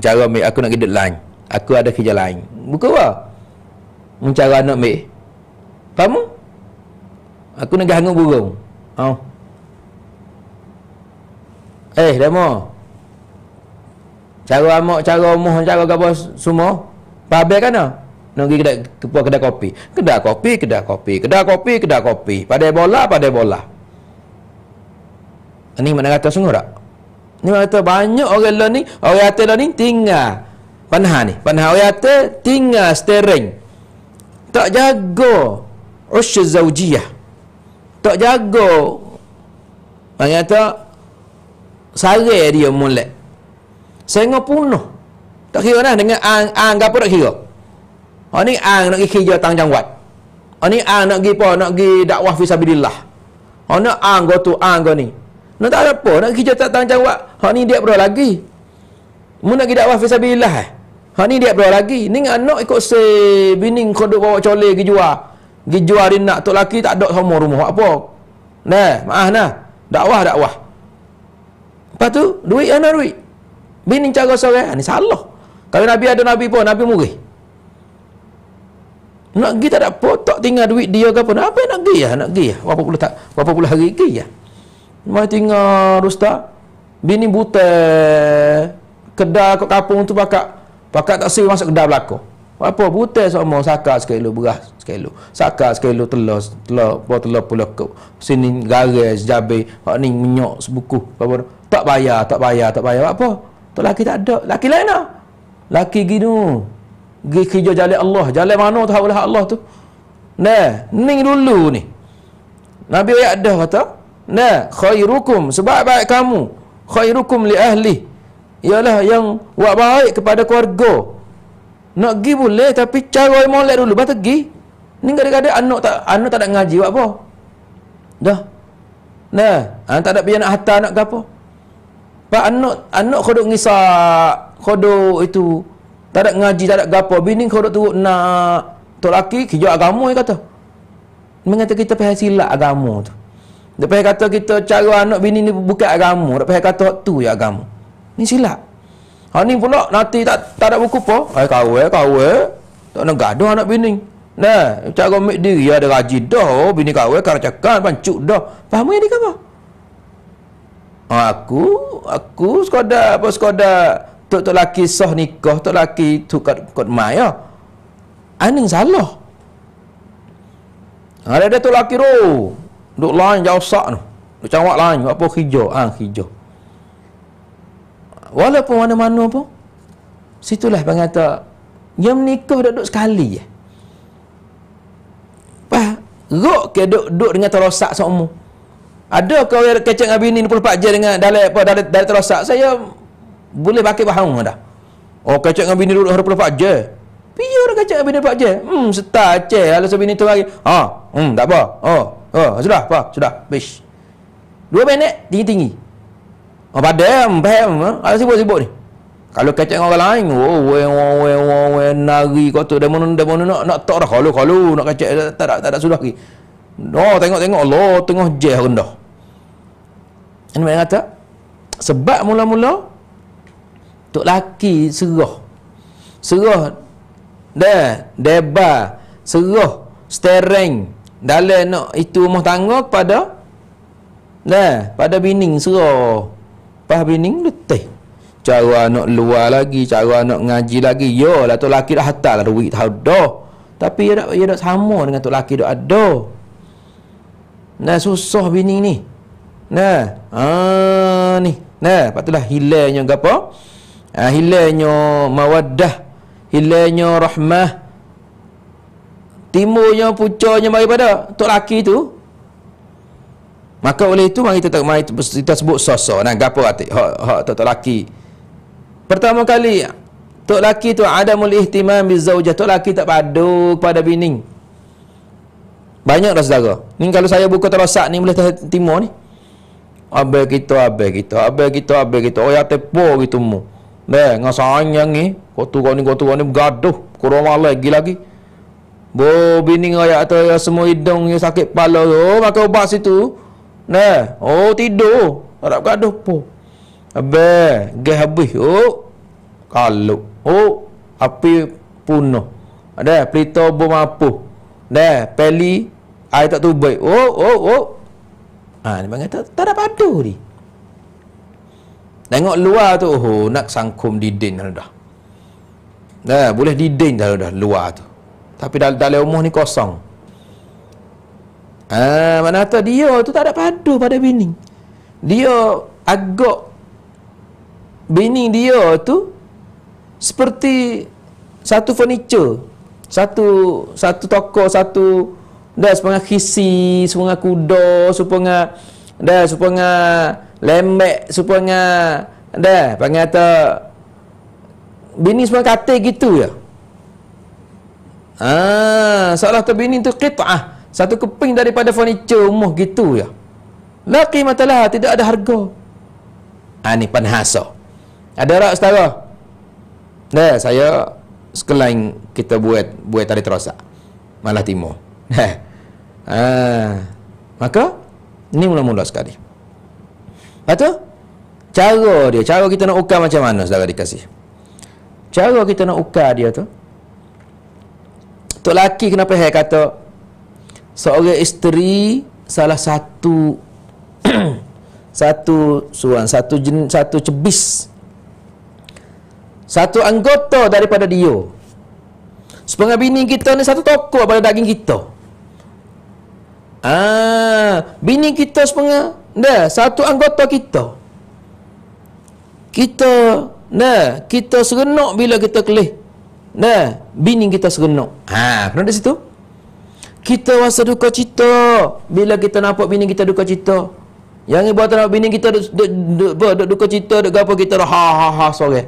Cara mek aku nak hidup lain. Aku ada kerja lain. Buka apa? Mencara anak mek. Kamu? Aku nak hangat burung. Oh. Eh, demo. Cara amok, cara umuh, cara gabus semua. Pabe kan ah? nak pergi kedai kedai, kedai kopi. Kedai kopi, kedai kopi, kedai kopi, kedai kopi. Pada bola, pada bola. Ini mana kata sungguh tak? Ini mana kata banyak orang lain ni, orang atas lain ni tinggal. Panha ni, panha orang atas tinggal steering. Tak jago usha zaujiyah. Tak jaga. Mana kata sarai dia mulai. Sehingga punuh. Tak kira lah dengan ang ang gapo tak kira. Ha ni ang nak pergi kerja tang jangwat. Ha ni ang nak pergi apa? Nak pergi dakwah fi sabilillah. Ha nak ang go tu ang go ni. Nak tak ada apa nak pergi kerja tang jangwat. Ha ni dia berdoa lagi. Mu nak pergi dakwah fi sabilillah. Eh? Ha ni dia berdoa lagi. Ni anak ikut se bini kau duk bawa cole pergi jual. Pergi jual dia nak tok laki tak ada sama rumah apa. Nah, maaf nah. Dakwah dakwah. Lepas tu duit ana duit. Bini cara sorang ha, ni salah. Kalau Nabi ada Nabi pun, Nabi murih. Nak pergi tak ada potok tinggal duit dia ke apa. Apa yang nak pergi ya? Nak pergi ya? Berapa puluh, tak, berapa puluh hari pergi ya? Lah. Mari tinggal, Ustaz. Bini buta. kedai kat kampung tu pakak. Pakak tak suruh masuk kedai belakang. Apa? Buta semua. Sakar sekali beras sekali Sakar sekali telur. Telur, buah telur pulak ke. Sini garis, jabe. Hak ni minyak sebuku. Tak bayar, tak bayar, tak bayar. Apa? Tak laki tak ada. Laki lain lah laki gini pergi kerja jalan Allah jalan mana tu hak Allah tu nah ni dulu ni Nabi ayat dah kata nah khairukum sebab baik kamu khairukum li ahli ialah yang buat baik kepada keluarga nak pergi boleh tapi cara yang molek dulu batu pergi ni kadang-kadang anak tak anak tak nak ngaji buat apa dah nah anak tak ada biar anak hantar anak ke apa pak anak anak kau duk ngisak khodok itu tak ada ngaji tak ada gapo bini khodok tu nak tu laki kerja agama dia kata mengata kita pergi silap agama tu dia pergi kata kita cara anak bini ni buka agama dia pergi kata tu ya agama ni silap ha ni pula nanti tak tak ada buku apa ai eh, kawe eh, kawe eh. tak nak gaduh anak bini nah cara mik diri ada rajin dah bini kawe kan cakap pancuk dah faham yang dikapa ha, aku aku sekadar apa sekadar tok tok laki sah nikah tok laki tu kat kat mai ya aning salah ada ha, ada tok laki ro duk lain jauh sak tu duk cawak lain apa hijau ah ha, hijau walaupun mana-mana pun situlah bang kata yang nikah dah duk sekali je apa rok ke duduk, duduk dengan terosak seumur ada kau kecek dengan bini 24 je dengan dalai apa dalai, terosak saya boleh pakai bahawa dah oh kacak dengan bini duduk harapan lepas je piya orang kacak dengan bini lepas je hmm setar je alasan bini tu lagi ha hmm tak apa oh oh sudah apa sudah bish dua benek tinggi-tinggi oh padam bam Kalau ha, sibuk-sibuk ni kalau kacak dengan orang lain oh weh weh weh weh nari kau tu demon demon nak nak tak dah kalau kalau nak kacak tak ada tak ada sudah lagi oh tengok-tengok Allah tengok je rendah ini mana kata sebab mula-mula tok laki serah serah dah deba serah stereng dalam nak itu rumah tangga pada dah pada bining serah pas bining letih cara nak luar lagi cara nak ngaji lagi yo, lah tok laki dah hatal lah, duit tau dah tapi ia dah, ia sama dengan tok laki dah ada nah susah bining ni nah ah ni nah patutlah hilangnya gapo ha, ah, hilangnya mawaddah hilangnya rahmah timurnya pucanya mari pada tok laki tu maka oleh itu mari kita tak mari kita sebut sosok nah gapo atik hak hak tok laki pertama kali tok laki tu ada mul ihtimam bi zaujah tok laki tak padu kepada bini banyak dah saudara ni kalau saya buka terosak ni boleh timur ni abai kita abai kita abai kita abai kita oh ya tepo gitu mu Dah, dengan saing yang ni, kotu kau ni, kotu kau ni, gaduh, Kurang malah lagi lagi. Bo bini ngaya atau ya semua hidung ya sakit kepala tu. Oh, makan ubat situ. Nah, oh tidur. Harap gaduh po. Abe, ge habis. Oh. kalu, Oh, api punuh. Ada pelita bo mampu. Dah, peli air tak tu baik. Oh, oh, oh. Ah, ha, ni bang tak ada padu ni. Tengok luar tu, oh, nak sangkum di didin dah. Dah, boleh di didin dah dah luar tu. Tapi dal dalam rumah ni kosong. Ah, ha, mana tu dia tu tak ada padu pada bini. Dia agak bini dia tu seperti satu furniture, satu satu toko, satu dah sepengah kisi, sepengah kuda, sepengah dah sepengah lembek serupa dengan panggil kata bini semua kata gitu ya. ah seolah tu bini tu qit'ah satu keping daripada furniture umuh gitu je la qimatalah tidak ada harga ah ni penhasa ada rak saudara dah saya sekelain kita buat buat tadi terosak malah timur (laughs) ah maka ini mula-mula sekali Lepas tu Cara dia Cara kita nak ukar macam mana Saudara dikasih Cara kita nak ukar dia tu Tok laki kenapa saya kata Seorang isteri Salah satu (clears throat) Satu suan Satu jen, satu cebis Satu anggota daripada dia Sepengah bini kita ni satu tokoh pada daging kita Ah, bini kita sepengah Nah, satu anggota kita. Kita, nah, kita serenok bila kita kelih. Nah, bini kita serenok. Ha, pernah di situ? Kita rasa duka cita bila kita nampak bini kita duka cita. Yang ni buat nak bini kita duk duk duk duk cita duk gapo kita ha ha ha sore.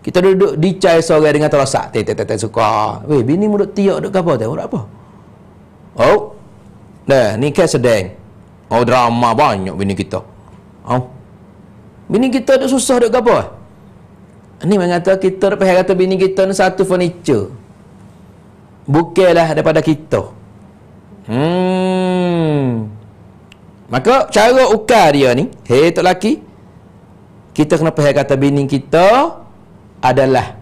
Kita duduk di chai sore dengan terosak. Tet tet tet suka. Weh, bini mu duk tiak duk gapo tu? Apa? Oh. Nah, ni kan sedang. Oh drama banyak bini kita. Oh. Bini kita ada susah dekat apa? Ini eh? mengata kita dapat kata bini kita ni satu furniture. bukalah daripada kita. Hmm. Maka cara ukar dia ni, hei tok laki, kita kena faham kata bini kita adalah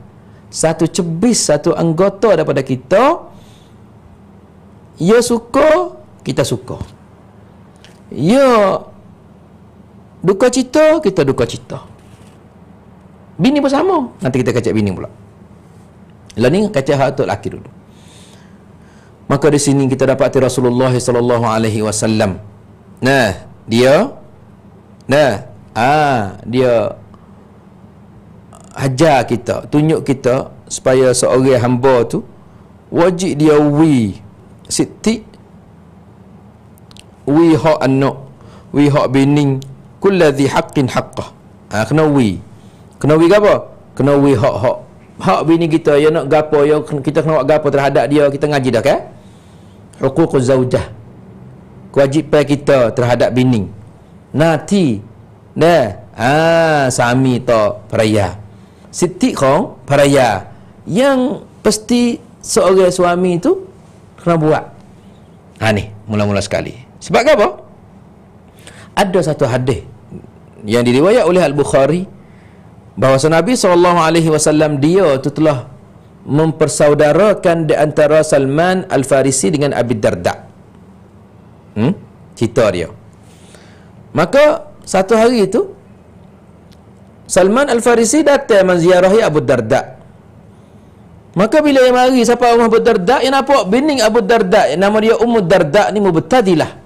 satu cebis, satu anggota daripada kita. Ya suka, kita suka. Ya Duka cita Kita duka cita Bini pun sama Nanti kita kacak bini pula Lalu ni kacak hati lelaki dulu Maka di sini kita dapati Rasulullah SAW. Nah, dia nah, ah dia hajar kita, tunjuk kita supaya seorang hamba tu wajib dia wi siti we hak anak we hak bini kulladhi haqqin haqqah ha, kena we kena we apa kena we hak hak hak bini kita ya nak gapo ya kita kena buat gapo terhadap dia kita ngaji dah kan hukuku zaujah kewajipan kita terhadap bini nanti nah ha sami to peraya siti kong peraya yang pasti seorang suami itu kena buat ha ni mula-mula sekali sebab apa? Ada satu hadis yang diriwayat oleh Al-Bukhari bahawa Nabi sallallahu alaihi wasallam dia itu telah mempersaudarakan di antara Salman Al-Farisi dengan Abi Darda. Hmm? Cerita dia. Maka satu hari itu Salman Al-Farisi datang menziarahi Abu Darda. Maka bila dia mari siapa rumah Abu Darda, yang apa? bining Abu Darda, nama dia Ummu Darda ni mubtadilah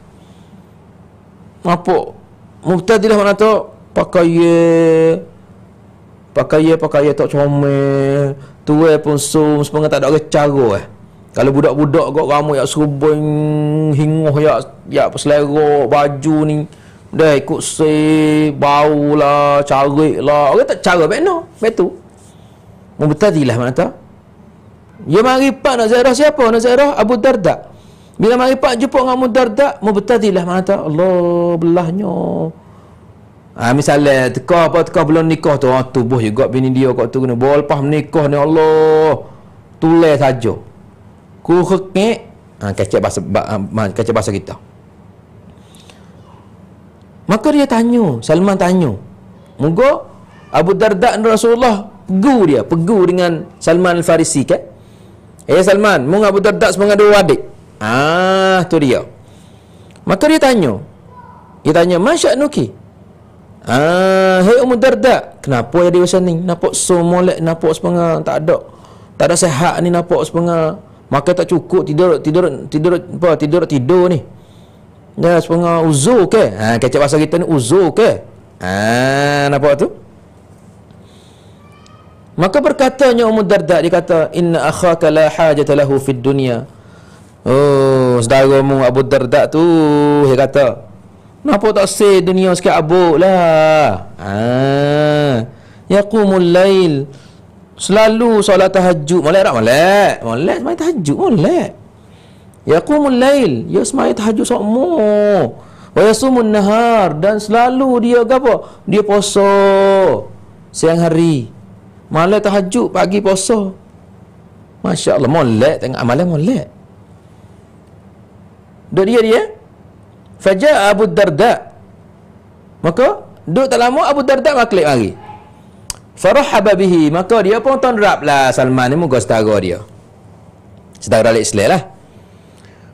apa mubtadilah mana tu pakai pakai pakai tak comel tuai pun sum sepengah tak ada cara eh kalau budak-budak kok ramai yang serubung hinguh ya ya selera baju ni dah ikut se bau lah cari lah orang tak cara benda betul mubtadilah mana ya, tu dia mari pak nak ziarah siapa nak ziarah Abu Darda bila maripat jumpa dengan mudarda, mubtadilah mana tahu Allah belahnya. Ah ha, misalnya teka apa teka belum nikah tu orang tubuh juga bini dia kau tu kena bol pas menikah ni Allah. Tulai saja. Ku hekek ah ha, kecek bahasa ba, ha, kecek bahasa kita. Maka dia tanya, Salman tanya. Moga Abu Darda dan Rasulullah pegu dia, pegu dengan Salman Al-Farisi kan? Eh Salman, moga Abu Darda semoga dua adik. Ah, tu dia. Maka dia tanya. Dia tanya, "Masya nuki?" Ah, hai Ummu Darda, kenapa jadi macam ni? Nampak somolek, nampak sepenga tak ada. Tak ada sehat ni nampak sepenga. Maka tak cukup, tidur tidur tidur apa? Tidur tidur ni. Ya, sepenga uzur ke? Ha, kecek bahasa kita ni uzur ke? Ha, nampak tu? Maka berkatanya Ummu Darda dia kata, "Inna akhaka la hajata lahu fid dunya." Oh, saudara mu Abu Darda tu dia kata. Napa tak say dunia sikit abuk lah? Ha. Yaqumul lail. Selalu solat tahajud, molek tak molek? Molek main tahajud, molek. Yaqumul lail, ya semai tahajud sokmo. Wa yasumun nahar dan selalu dia gapo? Dia puasa siang hari. Malam tahajud, pagi puasa. Masya-Allah, molek tengah malam molek. Duduk dia dia. Faja Abu Darda. Maka duduk tak lama Abu Darda maklik mari. Farahaba bihi. Maka dia pun tuan lah Salman ni muka setara dia. Setara lek selai lah.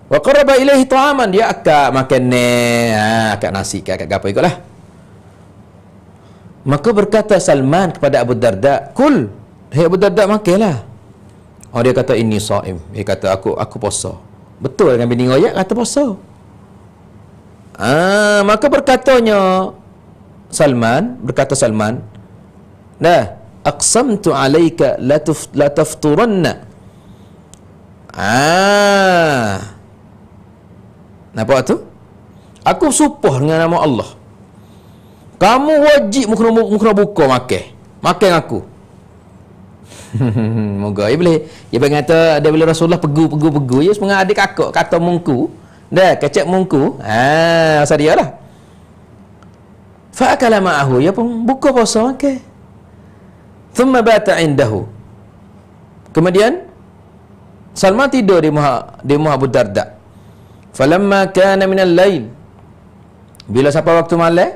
Wa qaraba ilaihi ta'aman dia akak makan ni, ha, akak nasi ke akak gapo ikutlah. Maka berkata Salman kepada Abu Darda, "Kul, hai Abu Darda makanlah." Oh dia kata ini saim. Dia kata aku aku puasa. Betul dengan bini royak kata puasa. Ah, maka berkatanya Salman, berkata Salman, "Nah, aqsamtu alayka la tuf la tafturanna." Ah. Nampak tu? Aku sumpah dengan nama Allah. Kamu wajib mukna buka makan. Makan aku. (laughs) Moga ya boleh. Ya bang kata ada bila Rasulullah pegu pegu pegu ya sebenarnya ada kakak kata mungku. Dah kecek mungku. Ha asal dia lah. Fa akala ma'ahu ya pun buka puasa ke. Okay. Thumma bata indahu. Kemudian Salman tidur di muha di muha Abu Darda. Falamma kana min al-lail. Bila sampai waktu malam,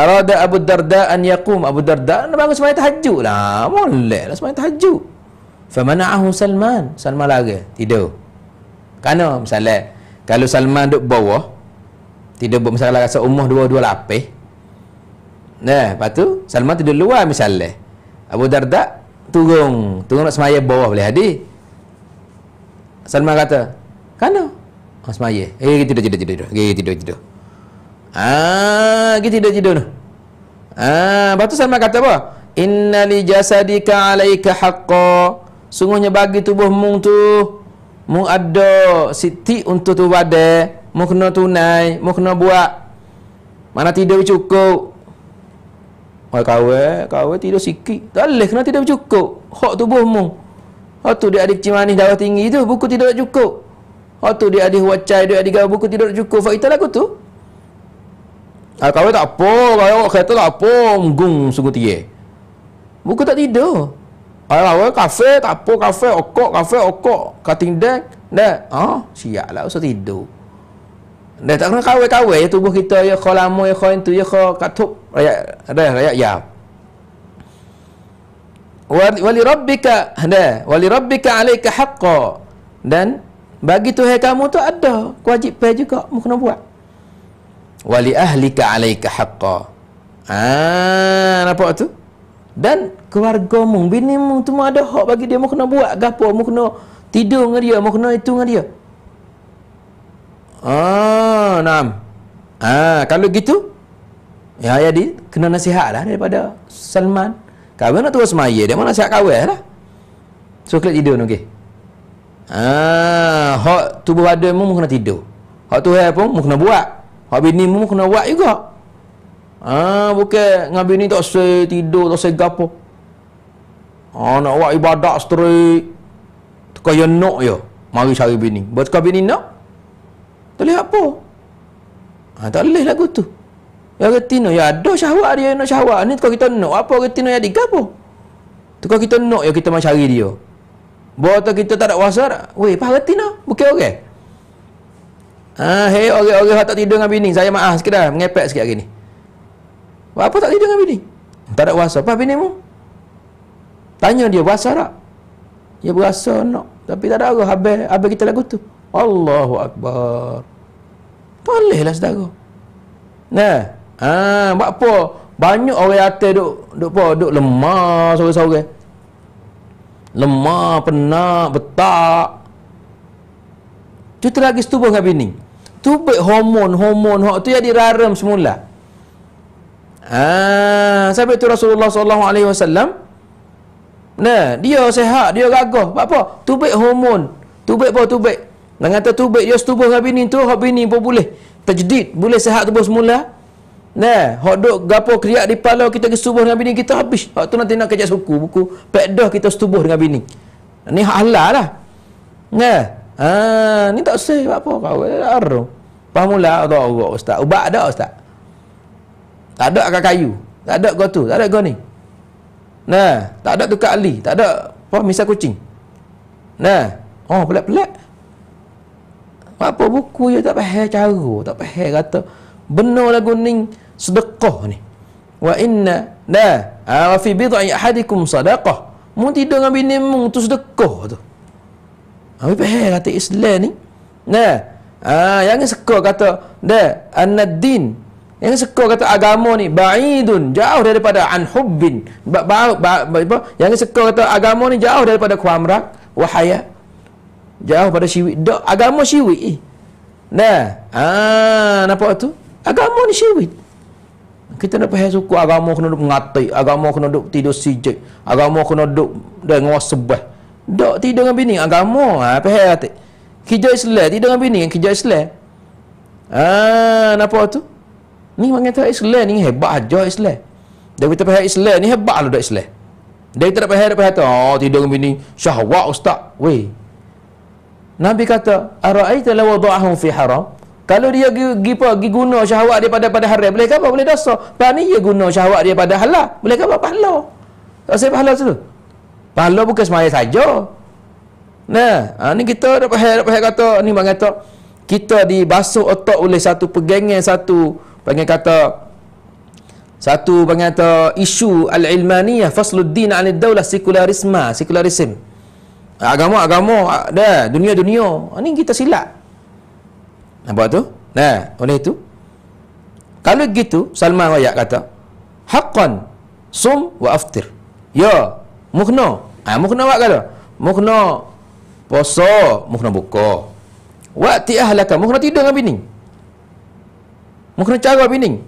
Arada Abu Darda an yakum Abu Darda nak bangun semayang tahajud lah Boleh lah semayang tahajud Famana'ahu Salman Salman lagi, Tidur Kerana misalnya Kalau Salman duduk bawah Tidur buat misalnya rasa umur dua-dua lapih Nah, lepas tu Salman tidur luar misalnya Abu Darda turun Turun nak semayang bawah boleh hadir Salman kata Kerana Oh, ah, semaya. Eh, tidur, tidur, tidur. Eh, tidur, tidur. Ah, gitu dah tidur ha, tu. Ah, batu sama kata apa? Innali jasadika alaika haqqo. Sungguhnya bagi tubuhmu tu mu ada siti untuk tu ada, mu kena tunai, mu kena buat. Mana tidur cukup. Oi kawe, kawe tidur sikit. Tak leh kena tidur cukup. Hak tubuhmu. Hak tu dia adik cimani darah tinggi tu buku tidur cukup. Hak tu dia adik wacai, dia adik buku tidur cukup. Fak itulah aku tu. Ah, kau tak apa, kau awak kereta tak apa, menggung sungguh tiye. Muka tak tidur. Kalau ah, awak kafe tak apa, kafe okok, kafe okok, kating dek, dek. Ah, siap lah, usah tidur. Dek tak kena kawai-kawai ya tubuh kita, ya kau lama, ya kau itu, ya kau katuk, rakyat, ada rakyat ya. Wali rabbika, dek, wali rabbika alaika haqqa. Dan bagi tuhai kamu tu ada, wajib pay juga, mu kena buat wali ahlika alaika haqqa ah nampak tu dan keluarga mu bini mu tu ada hak bagi dia mu kena buat gapo mu kena tidur dengan dia mu kena itu dengan dia ah nam ah kalau gitu ya, ya di, kena nasihatlah daripada Salman kau nak terus maya dia mana nasihat kau lah so kelak tidur okey ah hak tubuh badan mu kena tidur hak tu hai pun mu kena buat Hak bini pun kena buat juga. Ah, bukan dengan bini tak se tidur, tak se gapo. Ah, nak buat ibadat straight. Tukar yang nak je. Mari cari bini. Bukan bini nak. Tak boleh apa. Ah, tak boleh lagu tu. Ya retina, ya ada syahwat dia nak syahwat. Ni tukar kita nak. Apa retina yang digapo? Tukar kita nak ya kita mencari dia. Bawa kita tak ada wasar, weh, paham retina? Bukan okey. Okay. Ah, ha, hei orang-orang tak tidur dengan bini. Saya maaf sekedar mengepek sikit hari ni. Apa tak tidur dengan bini? Tak ada puasa apa bini mu? Tanya dia puasa tak? Dia berasa nak, tapi tak ada arah habis, habis kita lagu tu. Allahu akbar. Tolehlah saudara. Nah, ah, buat apa? Banyak orang ate duk duk apa? Duk lemah sore-sore. Lemah, penat, betak tu teragis tubuh dengan bini tu baik hormon hormon hak tu jadi raram semula ah sampai tu Rasulullah sallallahu alaihi wasallam nah dia sehat dia gagah buat apa tu baik hormon tu baik apa tu baik nak kata tu baik dia setubuh dengan bini tu hak bini pun boleh terjedid boleh sehat tubuh semula Nah, hok dok gapo kriak di palau kita ke subuh dengan bini kita habis. Hok tu nanti nak kerja suku buku, pedah kita subuh dengan bini. Ni hak halal lah. Nah. Ha, ni tak sahih apa kau. Arro. Pamula ada orang ustaz. Ubat ada ustaz. Tak ada akan kayu. Tak ada kau tu, tak ada kau ni. Nah, tak ada tukar ali, tak ada apa misal kucing. Nah, oh pelak-pelak. Apa buku ya tak faham cara, tak faham kata benar lagu ni sedekah ni. Wa inna nah, ah fi bid'i ahadikum sadaqah. Mu tidur dengan bini mu tu sedekah tu. Habis faham kata Islam ni. Nah. Ah, yang sekor kata dah anadin, Yang sekor kata agama ni ba'idun, jauh daripada an-hubbin. Ba, ba, ba, ba, ba. Yang sekor kata agama ni jauh daripada khamrak wahaya. Jauh pada siwi, Dak agama syirik. Eh? Nah. Ah, nampak tu? Agama ni syirik. Kita nak faham suku agama kena duk mengatik, agama kena duk tidur sijik, agama kena duk dengan sebah. Dok tidur dengan bini agama. Ah, ha pehel atik. Kerja Islam tidur dengan bini kerja Islam. Ha ah, napa tu? Ni mengata Islam ni hebat aja ah, Islam. Dia kata pehel Islam ni hebat lah dok Islam. Dia kata pehel dok pehel Oh tidur dengan bini syahwat ustaz. Wei. Nabi kata, "Ara'aita law wada'ahu fi haram?" Kalau dia pergi pergi guna syahwat dia pada pada haram, boleh ke apa? Boleh dosa. Pani dia guna syahwat dia pada halal, boleh ke apa? Pahala. Tak saya pahala tu. Pahala bukan semaya saja. Nah, ha, ni kita dapat hal dapat kata ni bang kata kita dibasuh otak oleh satu pegangan satu panggil kata satu panggil kata isu al-ilmaniyah fasluddin 'ala daulah sekularisme, sekularism. Agama-agama dah, dunia-dunia. Ini ha, kita silap. Nampak tu? Nah, oleh itu kalau gitu Salman Rayyak kata, haqqan sum wa aftir. Ya, mukhna ha, mukhna buat kata mukhna puasa mukhna buka waqti ahlaka mukhna tidur dengan bini mukhna cara bini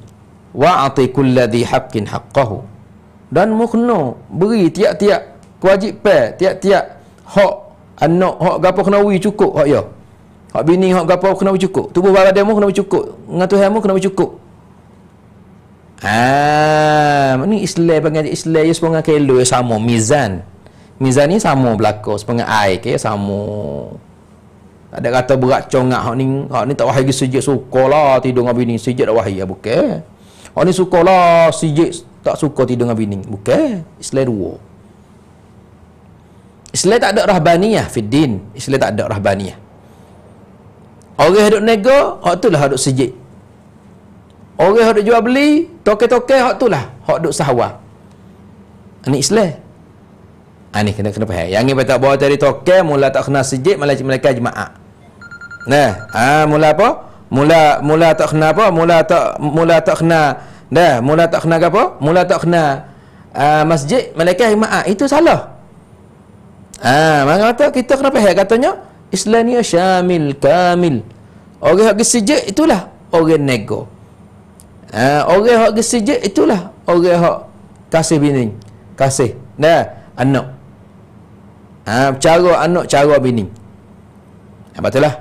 wa'ati kulladhi haqqin haqqahu dan mukhna beri tiap-tiap kewajipan tiap-tiap hak anak hak gapo kena wui cukup hak ya hak bini hak gapo kena wui cukup tubuh badan mu kena wui cukup ngatuhan mu kena wui cukup Ah, ini Islam panggil Islam yang sepengah kelo yang sama mizan. Mizan ni sama berlaku sepengah air ke ya, sama. Ada kata berat congak hak ni, hak ni tak wahai sujud sukalah tidur dengan bini, sujud tak wahai ya bukan. Hak ni sukalah sujud tak suka tidur dengan bini, bukan. Islam dua. Islam tak ada rahbaniyah fi din. Islam tak ada rahbaniyah. Orang hidup nego, hak tu lah hidup sujud. Orang yang jual beli, toke-toke hak tu lah. Hak duduk sahwa. Ini Islam. Ini ah, kena kena faham. Yang ni patut bawa tadi toke, mula tak kena sejik, malah mereka jemaah. Nah, ah mula apa? Mula mula tak kena apa? Mula tak mula tak kena. Dah, mula tak kena apa? Mula tak kena uh, masjid mereka jemaah. Itu salah. Ah, mana kata kita kena faham katanya Islam ni syamil kamil. Orang yang sejik itulah orang negara. Ha, orang hak gesejek itulah orang hak kasih bini, kasih nah anak. Ha, cara anak cara bini. Apa ha, lah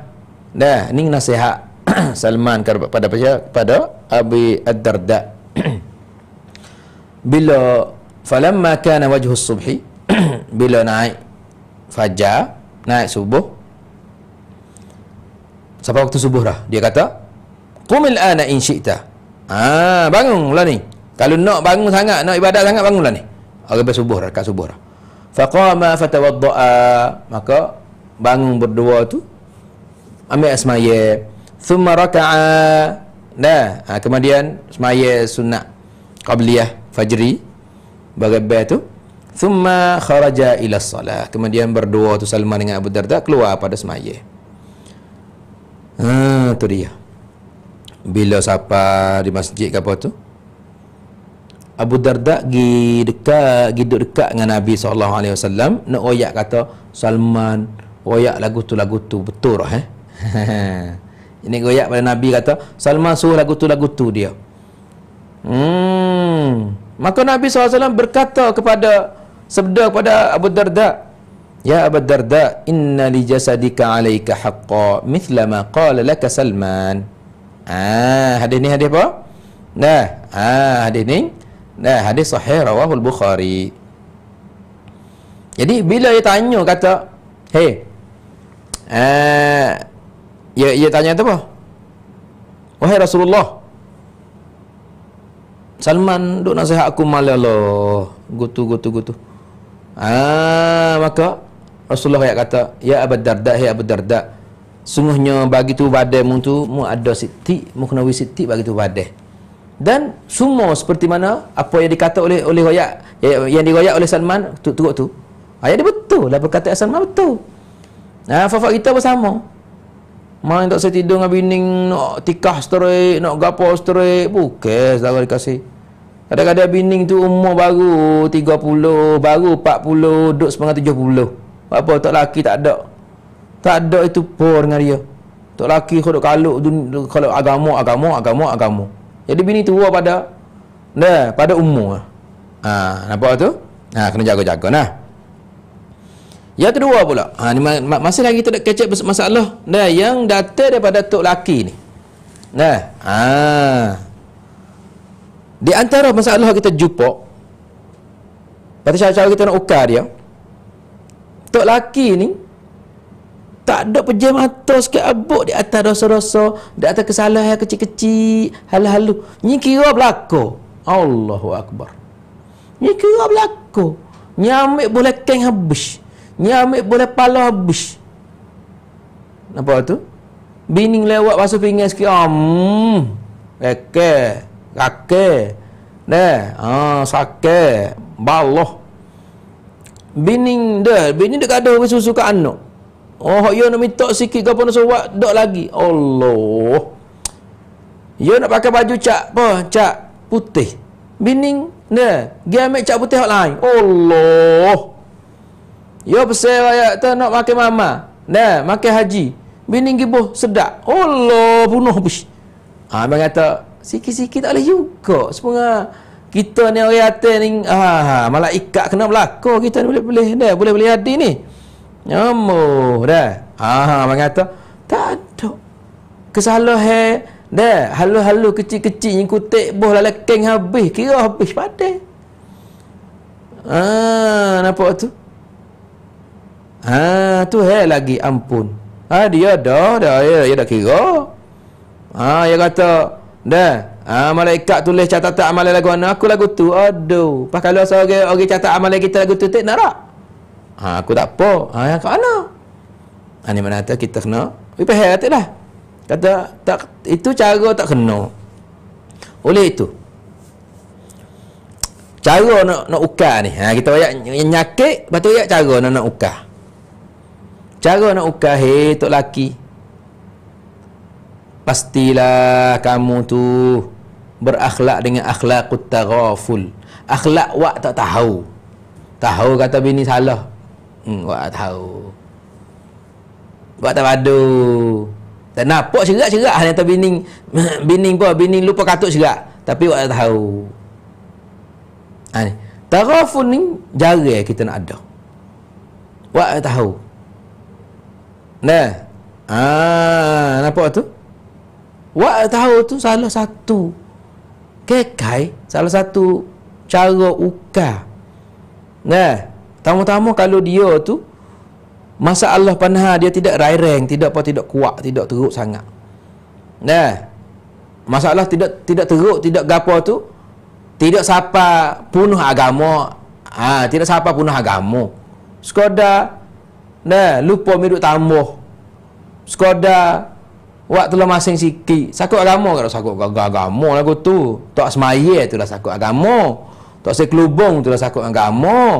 Nah, ini nasihat (coughs) Salman kepada pada pada Abi Ad-Darda. (coughs) bila falamma kana wajhu subhi (coughs) bila naik fajar, naik subuh. Sampai waktu subuh dah dia kata, "Qumil ana in syi'ta." Ah, bangunlah ni. Kalau nak bangun sangat, nak ibadat sangat bangunlah ni. Agak subuh rakaat subuh dah. Faqama fatawaddaa, maka bangun berdua tu ambil asmaya, thumma raka'a. Nah, ha, kemudian asmaya sunnah qabliyah fajri bagabe tu thumma kharaja ila salat. Kemudian berdua tu Salman dengan Abu Darda keluar pada asmaya. Ha, tu dia bila siapa di masjid ke apa tu Abu Darda gi dekat gi duduk dekat dengan Nabi sallallahu alaihi wasallam nak royak kata Salman royak lagu tu lagu tu betul eh (laughs) ini royak pada Nabi kata Salman suruh lagu tu lagu tu dia hmm maka Nabi sallallahu alaihi wasallam berkata kepada sabda kepada Abu Darda Ya Abu Darda, inna li jasadika alaika haqqa mithla ma qala laka Salman. Ah, hadis ni hadis apa? Nah, ah hadis ni nah hadis sahih rawahul Bukhari. Jadi bila dia tanya kata, "Hey, eh, ya ya tanya tu apa? Wahai Rasulullah, Salman duk nasihat aku malah lo, gutu gutu gutu. Ah maka Rasulullah ayat kata, "Ya Abu Darda, ya Abu Darda, sungguhnya bagi tu badai mu tu mu ada sitik mu kena wis sitik bagi tu badai dan semua seperti mana apa yang dikata oleh oleh royak yang diroyak oleh Salman tu tu tu ayat ah, dia betul lah perkataan Salman betul nah fafak kita bersama main tak saya tidur dengan bini nak tikah straight nak gapo straight bukan saudara kasih kadang-kadang bini tu umur baru 30 baru 40 duduk 70 apa tak laki tak ada tak ada itu pur dengan dia. Tok laki kalau kaluk kalau agama agama agama agama. Jadi bini tua pada dah pada umur. Ah, ha, nampak tu? Ah, ha, kena jaga-jaga nah. Ya kedua pula. Ha, ni masih lagi tak kecek masalah. Dah yang data daripada tok laki ni. Nah. Ha. Di antara masalah kita jumpa Pada cara-cara kita nak ukar dia Tok laki ni tak ada pejam mata sikit abuk di atas dosa-dosa, di atas kesalahan kecil-kecil, hal halu Ni kira berlaku. Allahu Akbar. Ni kira berlaku. Ni ambil boleh keng habis. Ni ambil boleh pala habis. Nampak tu? Bining lewat basuh pinggan sikit. Ah, Eke. Kake. Dah. Ha, ah, sake. Baloh. Bining dah. Bining dah kadang susu ke anak. Oh, yo nak minta sikit kau pun nak suat, dok lagi. Allah. Yo nak pakai baju cak apa? Cak putih. Bining, ne. Dia ambil cak putih hak lain. Allah. Yo besar ayat tu nak pakai mama. Ne, pakai haji. Bining gibuh sedak. Allah bunuh bus. Ha, abang kata sikit-sikit tak boleh juga. Semua kita ni orang atas ni ha, ha, ha malaikat kena berlaku kita ni boleh-boleh ne, boleh-boleh hadir ni. boleh, boleh, boleh, boleh, boleh, boleh, boleh, Nyamuh dah. Ha, abang kata, tak ada. Kesalahan dah, halu-halu kecil-kecil yang kutik boh keng habis, kira habis pada. Ha, ah, nampak tu? Ha, tu he lagi ampun. Ha, dia dah, dah, ya, ya dah kira. Ha, dia kata, dah, Ha, malaikat tulis catatan amalan lagu mana? Aku lagu tu. Aduh. Pas kalau seorang orang catat amalan kita lagu tu tak nak Ha, aku tak apa. Ha, yang kat mana? Ha, ni mana kata kita kena. Ipah kata lah. Kata, tak, itu cara tak kena. Oleh itu. Cara nak, nak ukar ni. Ha, kita ayat nyakit, lepas tu ayat cara nak, nak ukar. Cara nak ukar, hei, tok laki. Pastilah kamu tu berakhlak dengan akhlak taghaful. Akhlak wak tak tahu. Tahu kata bini salah. Hmm, awak tahu. Awak tak padu. Tak nampak cerak-cerak hanya lah tu (coughs) bining bining apa bining lupa katuk cerak tapi awak tak tahu. Ani, ha, tarafun ni jarang kita nak ada. Awak tak tahu. Nah. Ah, ha, nampak tu? Awak tak tahu tu salah satu kekai salah satu cara ukar. Nah. Tama-tama kalau dia tu masa Allah panha dia tidak rairang, tidak apa tidak kuat, tidak teruk sangat. Nah. Masalah tidak tidak teruk, tidak gapo tu tidak siapa punuh agama. Ha, tidak siapa punuh agama. Skoda nah lupa miduk tambah. Skoda Wak telah masing siki Sakut agama kalau sakut agama lagu tu Tak semaya tu lah sakut agama Tak sekelubung tu lah sakut agama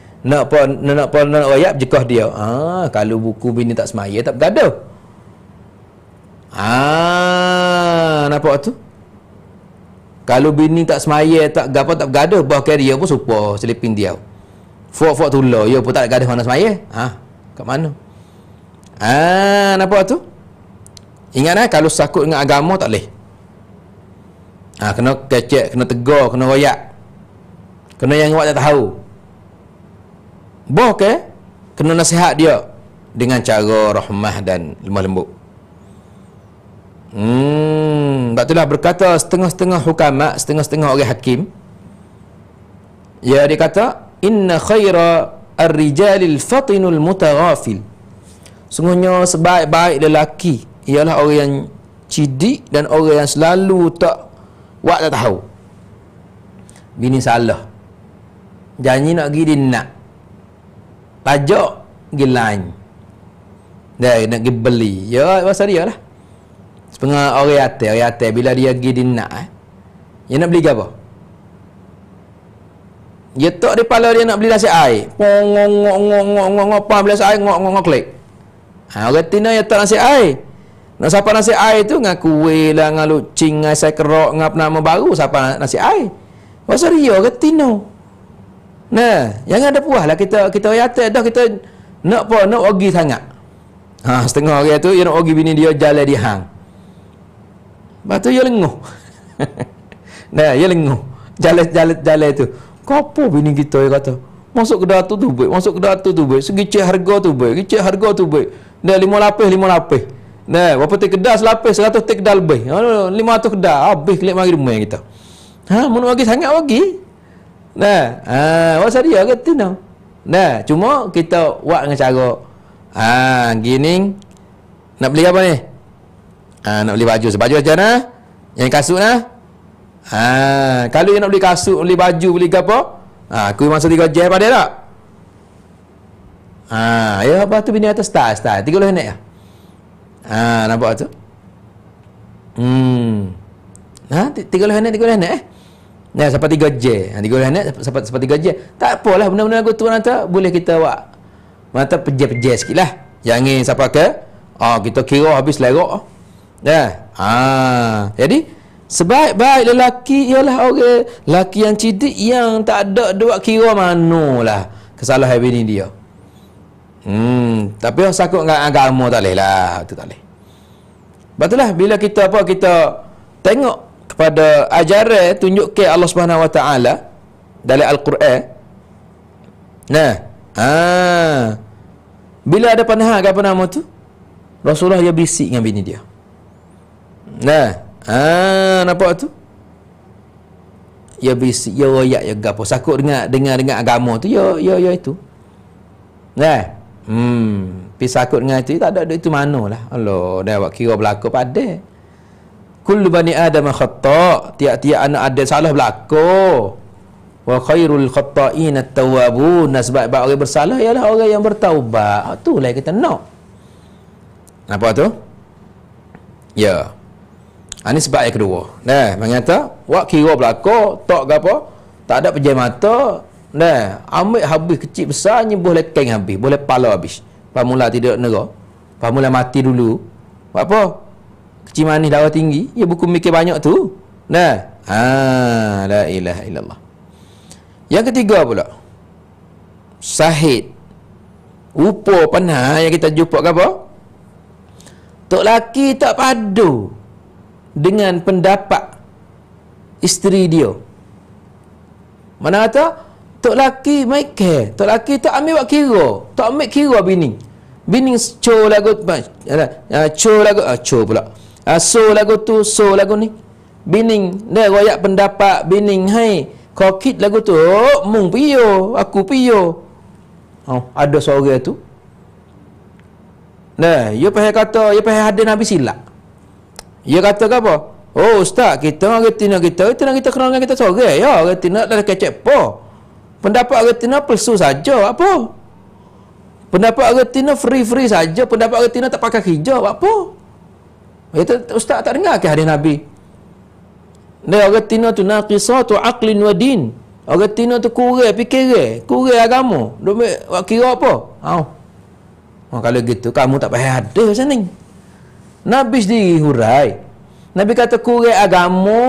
nak pun nak pun nak rayap jekah dia ah kalau buku bini tak semaya tak bergaduh ah nampak tu kalau bini tak semaya tak gapo tak bergaduh bahkan dia pun serupa selipin dia fuak-fuak tular dia pun tak gaduh mana semaya ah kat mana ah nampak tu ingat eh kalau sakut dengan agama tak leh ah kena kecek kena tegar kena rayap kena yang awak tak tahu Boh ke? Kena nasihat dia dengan cara rahmah dan lemah lembut. Hmm, itulah berkata setengah-setengah hukama, setengah-setengah orang hakim. Ya dia kata, "Inna khaira ar-rijal fatinul mutaghafil." Sungguhnya sebaik-baik lelaki ialah orang yang cidik dan orang yang selalu tak wak tak tahu. Bini salah. Janji nak pergi dia nak tajak pergi lain dia nak pergi beli ya pasal dia lah sepengah orang atas orang atas bila dia pergi dia nak eh. dia nak beli ke apa dia ya, tak di pala dia nak beli nasi air ngong-ngong-ngong-ngong-ngong-ngong-ngong nasi air ngong-ngong-ngong klik ha, orang tina dia tak nasi air nak siapa nasi air tu dengan kuih lah dengan lucing dengan saya kerok dengan apa nama baru siapa nasi air pasal dia orang tina Nah, jangan ada puas lah kita kita yata dah kita nak apa nak ogi sangat. Ha setengah hari tu dia nak ogi bini dia jalan di hang. Batu dia lenguh. (laughs) nah, dia lenguh. Jalan-jalan jalan tu. Kau apa bini kita dia kata? Masuk ke tu tu baik, masuk ke tu tu baik. Segi harga tu baik, segi harga tu baik. Dah lima lapis, lima lapis. Nah, berapa tik kedai selapis, seratus tik kedai lebih. Lima ratus kedai, habis klik lagi rumah kita. Ha, mana ogi sangat ogi. Nah, ha, awak sadia lah ke tu no? Nah, cuma kita buat dengan cara ha, gini nak beli apa ni? Ha, nak beli baju. sebaju aja nah. Yang kasut nah. Ha, kalau yang nak beli kasut, beli baju, beli apa? Ha, aku masa tiga jam pada tak? Ha, ya apa tu bini atas tak, tak. Tiga lah nak ya. Ha, nampak tu? Hmm. Nah, ha, tiga lah nak, tiga lah nak eh. Nah, sampai tiga je. Nanti kau lihat, sampai, sampai tiga je. Tak apalah, benda-benda aku tu nanti boleh kita buat. Mata pejah-pejah sikit jangan lah. siapa ke? Oh, kita kira habis lerok. dah, ah. Ha, jadi, sebaik-baik lelaki ialah orang okay. lelaki yang cidik yang tak ada dua kira mana lah. Kesalahan bini dia. Hmm, tapi orang sakut dengan agama tak boleh lah. Itu tak boleh. Betul lah, bila kita apa, kita tengok pada ajaran eh, tunjuk ke Allah Subhanahu Wa Taala dalam Al-Quran. Nah, ha. Bila ada panah ke apa tu? Rasulullah ya bisik dengan bini dia. Nah, ha, apa tu? Ya bisik, ya royak, ya gapo. Sakut dengar dengar dengar agama tu, ya ya ya itu. Nah. Hmm, pi sakut dengan itu tak ada itu manalah. Allah, dah buat kira berlaku pada. Kullu bani Adam khata' Tiap-tiap anak ada salah berlaku Wa khairul khata'in at-tawabun Sebab baik orang bersalah ialah orang yang bertaubat ah, tu lah kita nak Apa tu? Ya Ini ah, sebab yang kedua Nah, mengata Wa kira berlaku Tak apa Tak ada pejam mata Nah, ambil habis kecil besarnya boleh keng habis, boleh pala habis. Pamula tidak nera. Pamula mati dulu. Apa? kecil manis darah tinggi ya buku mikir banyak tu nah ha la ilaha illallah yang ketiga pula sahid rupa pernah yang kita jumpa ke apa tok laki tak padu dengan pendapat isteri dia mana kata tok laki mai ke tok laki tak ambil buat kira tak ambil kira bini bini cho lagu ah, cho lagu ah, cho pula uh, so lagu tu so lagu ni bining dia royak pendapat bining hai kau kit lagu tu oh, mung piyo aku piyo oh, ada seorang tu nah dia pernah kata dia pernah hadir nabi silap dia kata ke apa oh ustaz kita orang retina kita kita nak kita kenal dengan kita seorang ya retina dah kecek apa pendapat retina pesu saja apa Pendapat retina free-free saja, pendapat retina tak pakai hijab, apa? Kata, ustaz tak dengar ke hadis Nabi? Dia orang tina tu naqisah tu aqlin wa din. Orang tina tu kurang fikiran, kurang agama. Duk buat kira apa? Au. Oh. oh, kalau gitu kamu tak payah ada macam ni. Nabi sendiri hurai. Nabi kata kurang agama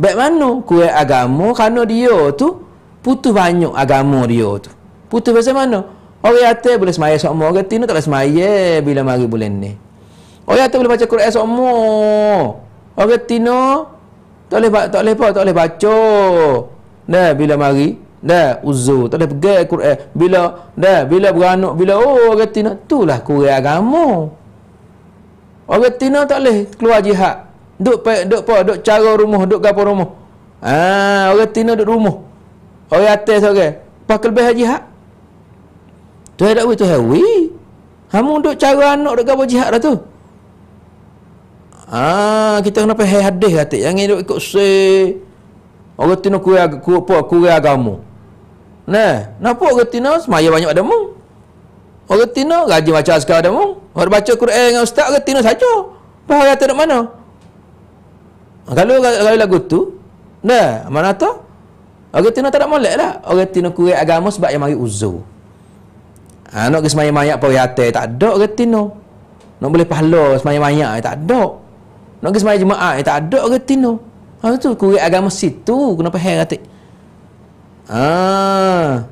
baik mana? Kurang agama kerana dia tu putus banyak agama dia tu. Putus macam mana? Orang atas boleh semaya seumur, orang tina tak boleh semaya bila mari bulan ni. Orang oh, ya, tu boleh baca Quran semua. Orang tino tak boleh tak boleh apa tak boleh baca. Dah bila mari, dah uzur, tak boleh pegang Quran. Bila dah bila beranak, bila oh orang tino itulah kurang agama. Orang tino tak boleh keluar jihad. Duk duk apa, duk cara rumah, duk gapo rumah. Ah, orang tino duk rumah. Orang atas orang. Pakal bah jihad. Tu ada wei tu hawi. Hamu duk cara anak duk gapo jihad dah tu. Ah, kita kenapa pergi hadis kata. yang duk ikut se. Orang tino kurang ku apa kurang agama. Nah, kenapa orang tino semaya banyak ada demo? Orang tino rajin baca askar demo. Orang baca Quran dengan ustaz orang tino saja. Pahala tu mana? Ah, kalau kalau lagu tu, nah, mana tu? Orang tino tak nak molek lah. Orang tino kurang agama sebab yang mari uzur. Ah, nak semaya-maya pahala tak ada orang tino. Nak boleh pahala semaya-maya tak ada. Nak pergi semayang jemaah eh, Tak ada orang tino Apa tu? Ha, kurik agama situ Kenapa hair katik Ah, ha.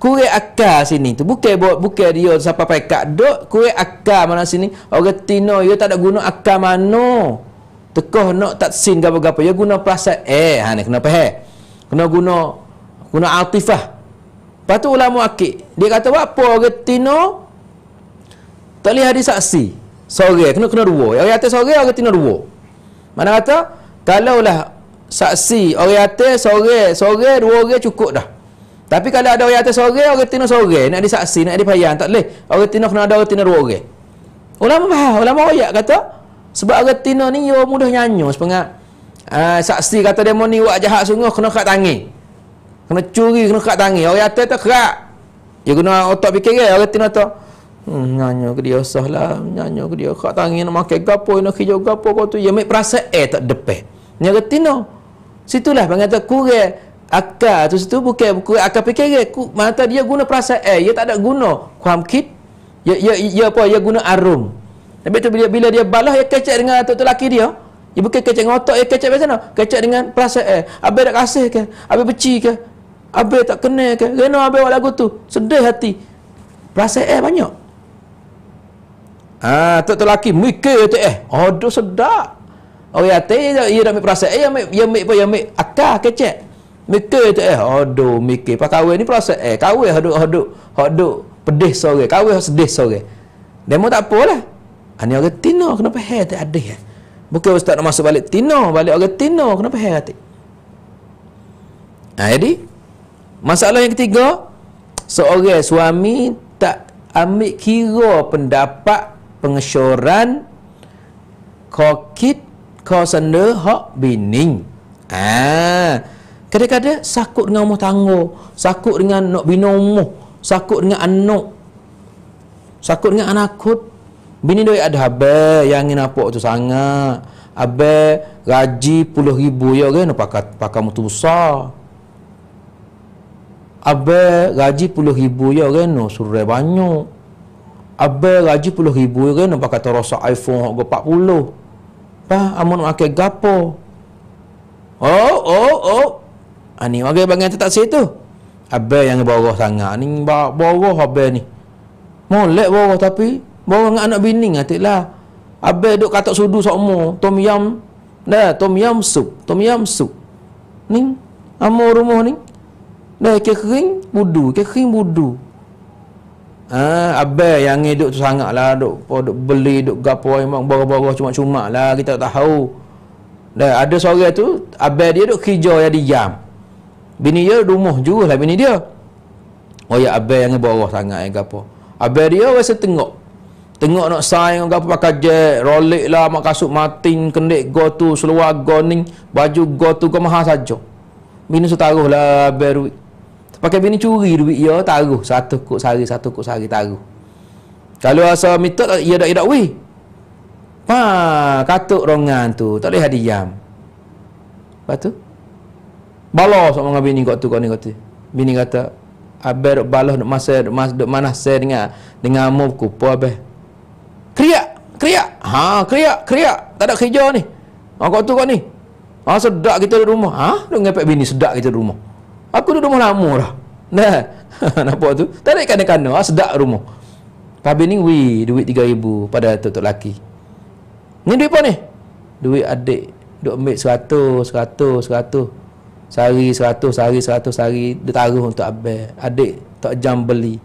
Kurik akal sini tu Bukan buat Bukan dia Siapa pakai kak Duk kurik akal mana sini Orang tino Dia tak ada guna akal mana Tekoh nak tak sin Gapa-gapa Dia guna perasaan Eh ha, ni kenapa hair Kena guna Guna artifah Lepas tu ulama akik Dia kata Apa orang tino Tak boleh ada saksi sore kena kena dua orang atas sore orang tina dua mana kata Kalau lah saksi orang atas sore sore dua orang cukup dah tapi kalau ada orang atas sore orang tina sore nak disaksi nak dipayang tak boleh orang tina kena ada orang tina dua orang ulama bahas ulama ayat kata sebab orang tina ni yo mudah nyanyo sepengat uh, saksi kata demo ni buat jahat sungguh kena kat tangi kena curi kena kat tangi orang atas tak kerak dia guna otak fikir orang tina tak Hmm, nyanyo ke dia sahlah, nyanyo ke dia. Kak tangi nak makan gapo, nak hijau gapo kau tu. Ya mai perasa eh tak depe. Nya retino. Situlah bang kata kurang akal tu situ bukan bukan akal fikir ku mata dia guna perasa eh dia tak ada guna kuam kit ya ya ya apa ya guna arum tapi tu bila, bila dia balah ya kecek dengan tu tu laki dia dia bukan kecek dengan otak ya kecek macam mana kecek dengan perasa eh abe tak kasih ke abe beci ke abe tak kenal ke kena abe buat lagu tu sedih hati perasa eh banyak Ha, tok tok laki mikir tu eh. Aduh sedap. Orang ate ia ia nak perasaan. Eh, yang mik ya, mik apa yang mik akak kecek. Mikir tu eh. Aduh mikir pak kawin ni perasaan eh. Kawin hodok hodok hodok pedih sore. Kawin sedih sore. Demo tak apalah. Ani ah, orang tino kenapa hair tak ada ya? Bukan ustaz nak masuk balik tino, balik orang tino kenapa hair ate? Ha, ah, jadi masalah yang ketiga seorang suami tak ambil kira pendapat pengesyoran kokit kosende hok bining. Ah, kadang-kadang sakut dengan rumah tangga, sakut dengan nak bina rumah, sakut dengan anak, sakut dengan anak kut. Bini doi ada habe yang ingin apa tu sangat. Abe gaji puluh ribu ya kan nak pakat pakai mutu besar. Abe gaji puluh ribu ya kan nak surai banyak. Abel raja puluh ribu kan nampak kata rosak iPhone hok 40. Pa amun makan gapo? Oh oh oh. Ani ah, bagai bagai tak situ. Abel yang boroh sangat ni boroh Abel ni. Molek boroh tapi boroh dengan anak bini ngatik lah, Abel duk katak sudu sokmo, tom yam. Dah tom yam sup, tom yam sup. Ning amur rumah ni. Dah kering budu, kering budu. Ha, abel yang hidup tu sangat lah duk, oh, duk, beli, duk gapo memang baru-baru cuma-cuma lah kita tak tahu dan ada sore tu abel dia duk hijau yang diam bini dia rumah juga lah bini dia oh ya abel yang baru sangat yang gapo abel dia rasa tengok tengok nak sign dengan gapo pakai jet rolik lah mak kasut matin kendek gotu seluar goning baju gotu kemahal saja bini setaruh lah abel Pakai bini curi duit ia ya, taruh satu kok sehari satu kok sehari taruh. Kalau asal mitot ia dak idak ya ya weh. Pa, ha, katuk rongan tu, tak leh diam. Lepas tu Bala sama dengan bini kau tu kau ni kata. Bini kata, "Abai dok balah masa dok mas dok mana saya dengar dengan amuk ku apa abai?" Kriak, kriak. Ha, kriak, kriak. Tak ada kerja ni. Ha, kau tu kau ni. Ha, sedak kita di rumah. Ha, dok ngepek bini sedak kita di rumah. Aku duduk rumah lama dah. Dah. (laughs) Nampak tu? Tak ada kena-kena. Ha, ah, sedap rumah. Kabin ni, wih, duit RM3,000 pada tok-tok lelaki. Ni duit apa ni? Duit adik. Duk ambil seratus, seratus, seratus. Sehari seratus, sehari seratus, sehari dia taruh untuk abel. Adik tak jam beli.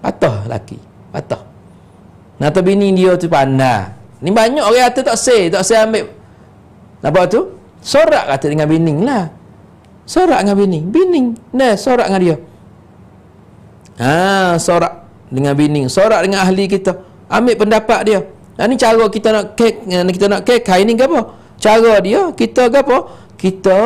Patah laki. Nah, tapi bini dia tu pandai. Ni banyak orang kata tak say. Tak say ambil. Nampak tu? Sorak kata dengan bining lah. Sorak dengan bining, bining. Nah, sorak dengan dia. Ha, sorak dengan bining, Sorak dengan ahli kita. Ambil pendapat dia. Ha, ini cara kita nak kek, eh, kita nak kek, ini ke apa? Cara dia, kita ke apa? Kita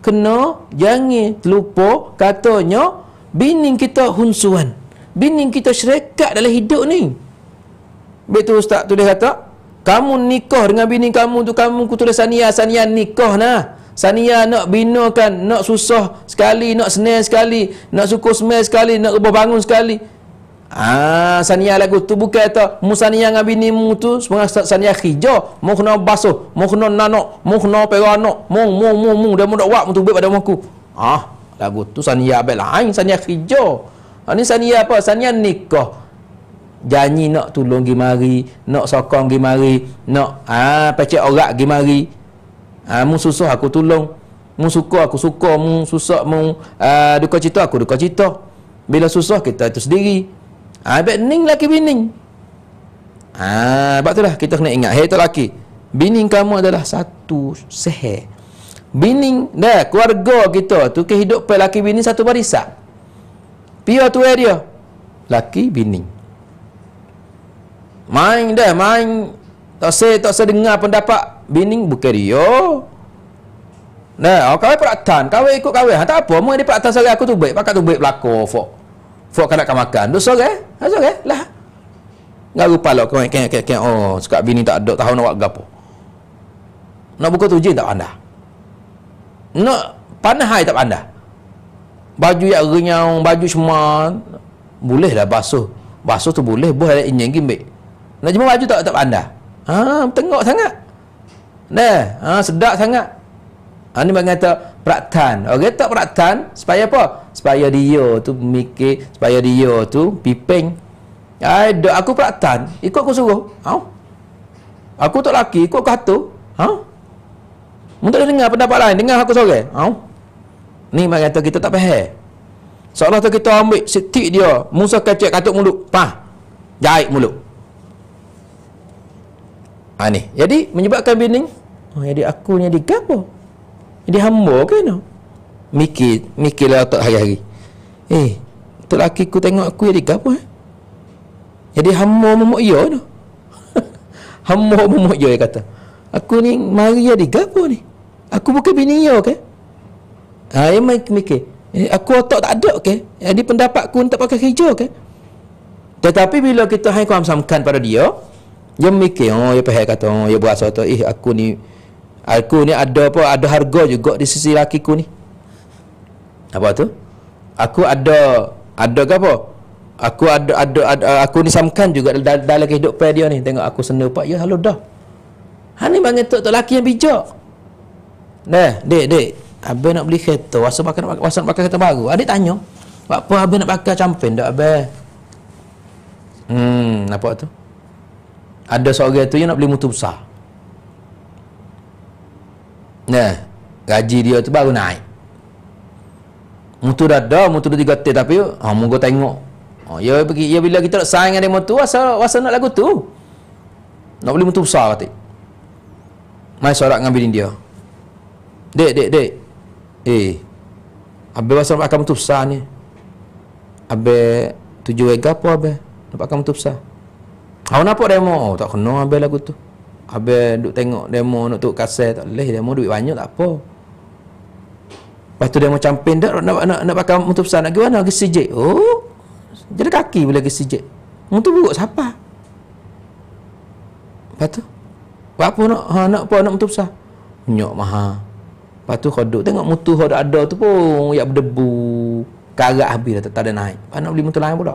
kena jangan lupa katanya bining kita hunsuan. bining kita syarikat dalam hidup ni. Betul ustaz tu dia kata, kamu nikah dengan bining kamu tu kamu kutulah sania sania nikah nah. Sania nak kan, nak susah sekali, nak senang sekali, nak suku semai sekali, nak rebah bangun sekali. Ah, Sania lagu tu bukan kata, mu Sania dengan bini mu tu, sebenarnya Sania hijau, mu kena basuh, mu kena nanok, mu kena peranok, mu, mu, mu, mu, dia mu nak buat, mu tu pada rumahku. Ah, ha, lagu tu Sania abis lain, Sania hijau. Ah, ha, ni Sania apa? Sania nikah. Janji nak tolong gimari, nak sokong gimari, nak ah, pecek orang gimari, ha, mu susah aku tolong mu suka aku suka mu susah mu uh, duka cita aku duka cita bila susah kita itu sendiri ah, ha, abek ning laki bining ha, sebab itulah kita kena ingat hei tu laki bining kamu adalah satu seher bining dah keluarga kita tu kehidupan laki bining satu barisan pia tu area eh laki bining main dah main tak usah, tak usah dengar pendapat bini bukan dia. Nah, oh, kau kawai peratan, kawai ikut kawai. Ha, tak apa, mau di peratan sore aku tu baik, pakat tu baik berlaku, fok. Fok kan nak makan. Tu sore, eh? ha sore eh? lah. Enggak lupa lah kau kan kan kan. Oh, suka bini tak ada tahu nak buat gapo. Nak buka tujuh tak anda. Nak panah hai tak anda. Baju yang renyau, baju semua boleh lah basuh. Basuh tu boleh, boleh ada lah inyeng gimbek. Nak jemur baju tak tak anda. Ha, tengok sangat. Dah, ha, sedap sangat. Ha, ni bagi kata praktan. Orang okay, tak praktan, supaya apa? Supaya dia tu mikir, supaya dia tu pipeng. Ai, dok aku praktan, ikut aku suruh. Ha? Aku tak laki, ikut aku atur. Ha? Mungkin dengar pendapat lain, dengar aku sorang. Ha? Ni bagi kata kita tak faham. seolah tu kita ambil setik dia, musah kacik katuk mulut. Pah. Jaik mulut. Ha, ni. Jadi menyebabkan bini oh, jadi aku ni jadi gapo? Jadi hamba ke no? Mikir, mikirlah tak hari-hari. Eh, tok laki ku tengok aku jadi gapo eh? Jadi hamba memuk ya no? (laughs) hamba memuk ya kata. Aku ni mari jadi gapo ni? Aku bukan bini ya ke? Ha, yang main mikir. Eh, aku otak tak ada ke? Jadi pendapatku tak pakai hijau, ke? Tetapi bila kita hai kuam samkan pada dia, dia mikir oh dia pahal kata oh dia berasa kata eh aku ni aku ni ada apa ada harga juga di sisi laki ku ni apa tu aku ada ada ke apa aku ada ada, ada aku ni samkan juga dalam, dalam kehidupan dia ni tengok aku senang pak ya halo dah ha ni bangun tu tok laki yang bijak Dah, dek dek abang nak beli kereta wasa pakai wasa pakai kereta baru adik tanya apa abang nak pakai campin tak abang hmm apa tu ada seorang tu yang nak beli motor besar. Nah, gaji dia tu baru naik. Motor dah ada, motor dah tiga digatir tapi ha ah, munggu tengok. Oh, ya pergi ya bila kita nak saing dengan dia motor asal asal nak lagu tu. Nak beli motor besar kata. Mai sorak ngambil dia. Dek, dek, dek. Eh. Abe wasa nak pakai motor besar ni. Abe 7 mega apa abe? Nak pakai motor besar. Awak nak apa demo? Oh, tak kena habis lagu tu. Habis duk tengok demo nak tu kasar tak leh demo duit banyak tak apa. Lepas tu demo campin dah nak nak nak pakai motor besar nak gimana ke sejek. Oh. Jadi kaki boleh ke sejek. Motor buruk siapa? Lepas tu Buat apa nak ha, nak apa nak motor besar? Nyok maha. Lepas tu khodok tengok motor khodok ada tu pun yak berdebu. Karat habis dah tak ada naik. Apa nak beli motor lain pula?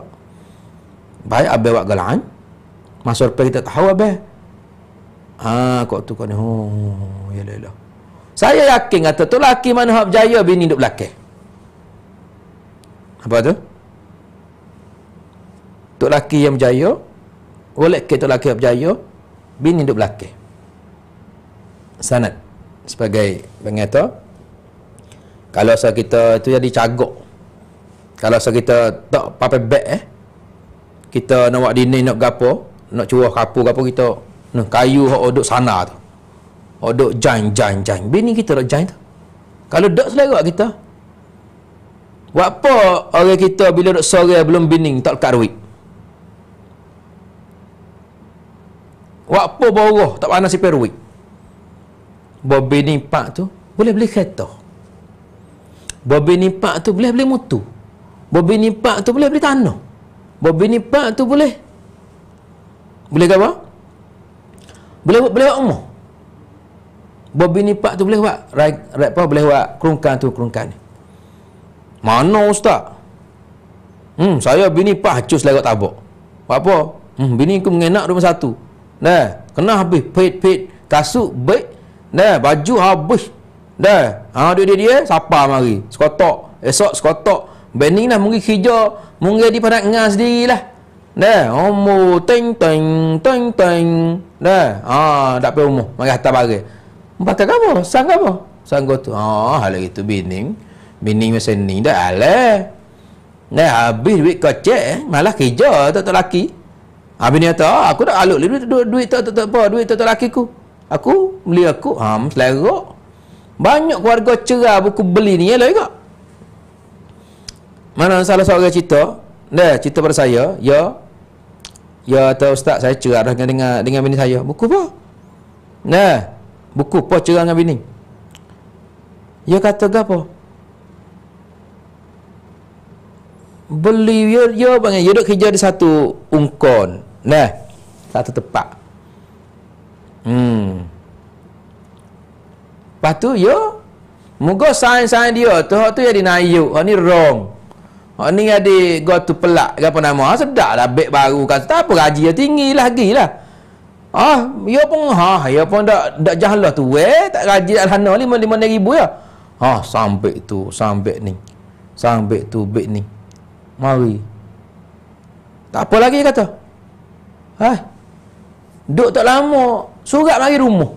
Baik abai buat galan masa lepas kita tahu apa ha kok tu kok ni ha oh, ya la saya yakin kata tu laki mana hak berjaya bini duk belakang apa tu tu laki yang berjaya oleh ke tu laki yang berjaya bini duk belakang sanad sebagai pengata kalau saya kita itu jadi cagok kalau saya kita tak pape beg eh kita nak buat dinding nak gapo nak curah kapur apa kita nah, kayu hok duduk sana tu hok duduk jain jain jain bini kita nak jain tu kalau duduk selera kita buat apa orang kita bila duduk sore belum bini tak lekat duit buat apa boroh tak panas si perui. buat bini pak tu boleh beli kereta buat bini pak tu boleh beli motor buat bini pak tu boleh beli tanah buat bini pak tu boleh boleh ke apa? Boleh buat boleh buat umrah. Buat bini pak tu boleh buat. Rak rak apa boleh buat kerungkan tu kerungkan ni. Mana ustaz? Hmm, saya bini pak hacus lagak tabak. Buat apa? Hmm, bini aku mengenak rumah satu. dah kena habis pet-pet kasut baik. dah baju habis. dah ha dia dia dia sapa mari. Sekotok, esok sekotok. Bening lah mungkin hijau, mungkin di padang ngas dirilah. Ne, homo teng teng teng teng. Ne, ah dak pe umur, mari atas bare. Batal apa? Sang apa? Sang tu. Ah, hal itu bining. Bining macam ni dak ale. Ne, habis duit kocek, malah kerja tak tak laki. Habis ni kata, aku dah alok duit duit tak tak apa, duit tak tak laki ku. Aku beli aku, ha, selera. Banyak keluarga cerah buku beli ni, ya lah juga. Mana salah seorang cerita, dia cerita pada saya, ya, Ya atau ustaz saya cerai dengan dengan dengan bini saya. Buku apa? Nah. Buku apa cerai dengan bini? Ya kata gapo? Beli yo ya, ya bang ya duk kerja di satu ungkon. Nah. Satu tempat. Hmm. patu yo. Ya, Mugo Moga sign dia tu Hak tu jadi naik yo. Hak ni wrong Oh, ni ada got tu pelak ke apa nama. Ha, sedap lah beg baru kan. Tak apa gaji dia tinggi lah lagi lah. Ah, ha, ya pun ha, ya pun tak tak jahlah tu eh, tak gaji dak sana lima ribu ya. Ha, sampai tu, sampai ni. Sampai tu bek ni. Mari. Tak apa lagi kata. Ha. Duk tak lama, surat mari rumah.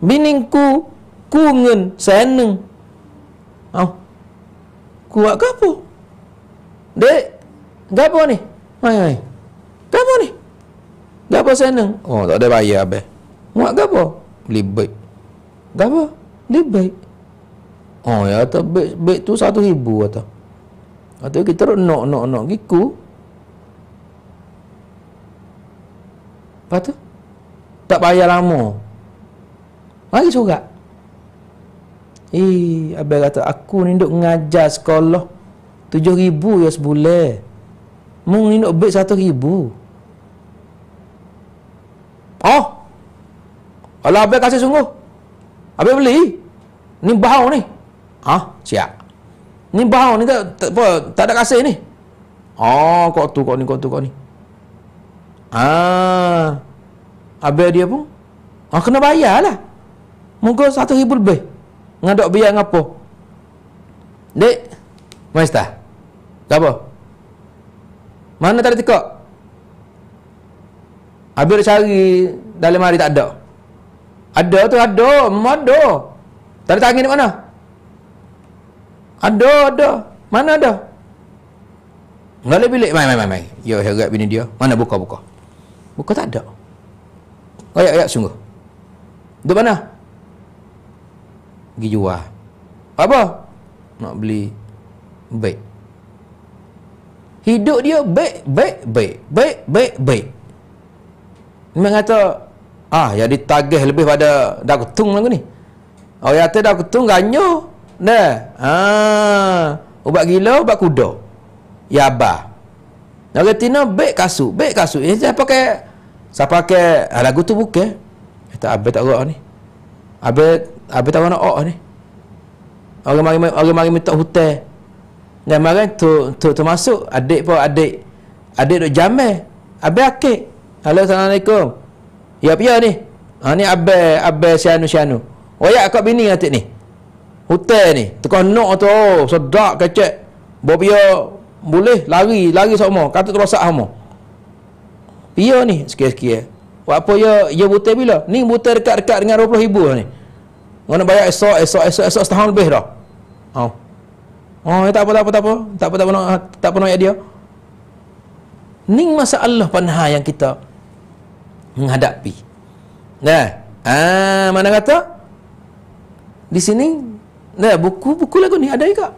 Bining ku, ku ngen, seneng. Ha. Kuat ke apa? Dek, gapo ni? Mai mai. Gapo ni? Gapo seneng? Oh, tak ada bayar abah. Muat gapo? Beli baik. Gapo? Oh, ya tu baik baik tu satu ribu atau. Atau kita nak nak nak nak giku. Apa tu? Tak bayar lama. Mari surat. Eh, Abel kata, aku ni duk ngajar sekolah tujuh ribu ya sebulan. Mung ni duk beg satu ribu. Oh! Kalau Abel kasih sungguh, Abel beli. Ni bahau ni. Ha? Siap. Ni bahau ni tak, tak, apa, tak ada kasih ni. Oh, kok tu, kok ni, kok tu, kok ni. Ah, Abel dia pun. Ah, kena bayar lah. Mungkin satu ribu lebih ngadok biar ngapo dek maista apa mana tadi tekak habis cari dalam hari tak ada ada tu ada memang ada tadi tangan di mana ada ada mana ada Enggak ada lek mai mai mai. mai. Yo herat bini dia. Mana buka buka. Buka tak ada. Ayak ayak sungguh. Di mana? pergi jual apa nak beli baik. hidup dia baik, baik, baik, baik, baik. beg memang kata ah jadi tagih lebih pada dah ketung lagu ni oh ya tu dah ketung ganyo dah Ah, ubat gila ubat kuda ya ba Nak tina beg kasu baik kasu ini saya pakai saya pakai ah, lagu tu bukan tak abet tak roh ni Habis apa tak nak ok ni Orang mari Orang mari minta hutan Dan marah tu, tu, tu masuk Adik pun adik Adik duk jamai eh. Habis akik Halo Assalamualaikum Ya apa ni Ha ni abel Abel sianu sianu Wayak oh, kat bini atik ni Hutan ni Tukar nok tu oh, Sedap kecek Bawa pia Boleh lari Lari sama Kata tu rosak sama Pia ni Sekian-sekian eh. Apa ya Ya buta bila Ni buta dekat-dekat dengan 20 ribu ni Ngono bayar esok, esok, esok, esok setahun lebih dah. Oh. Oh, tak apa, tak apa, tak apa. Tak apa, tak apa, tak apa, tak apa, tak apa dia. Ni masalah panha yang kita menghadapi. Nah, ah mana kata? Di sini, nah, buku, buku lagu ni ada juga.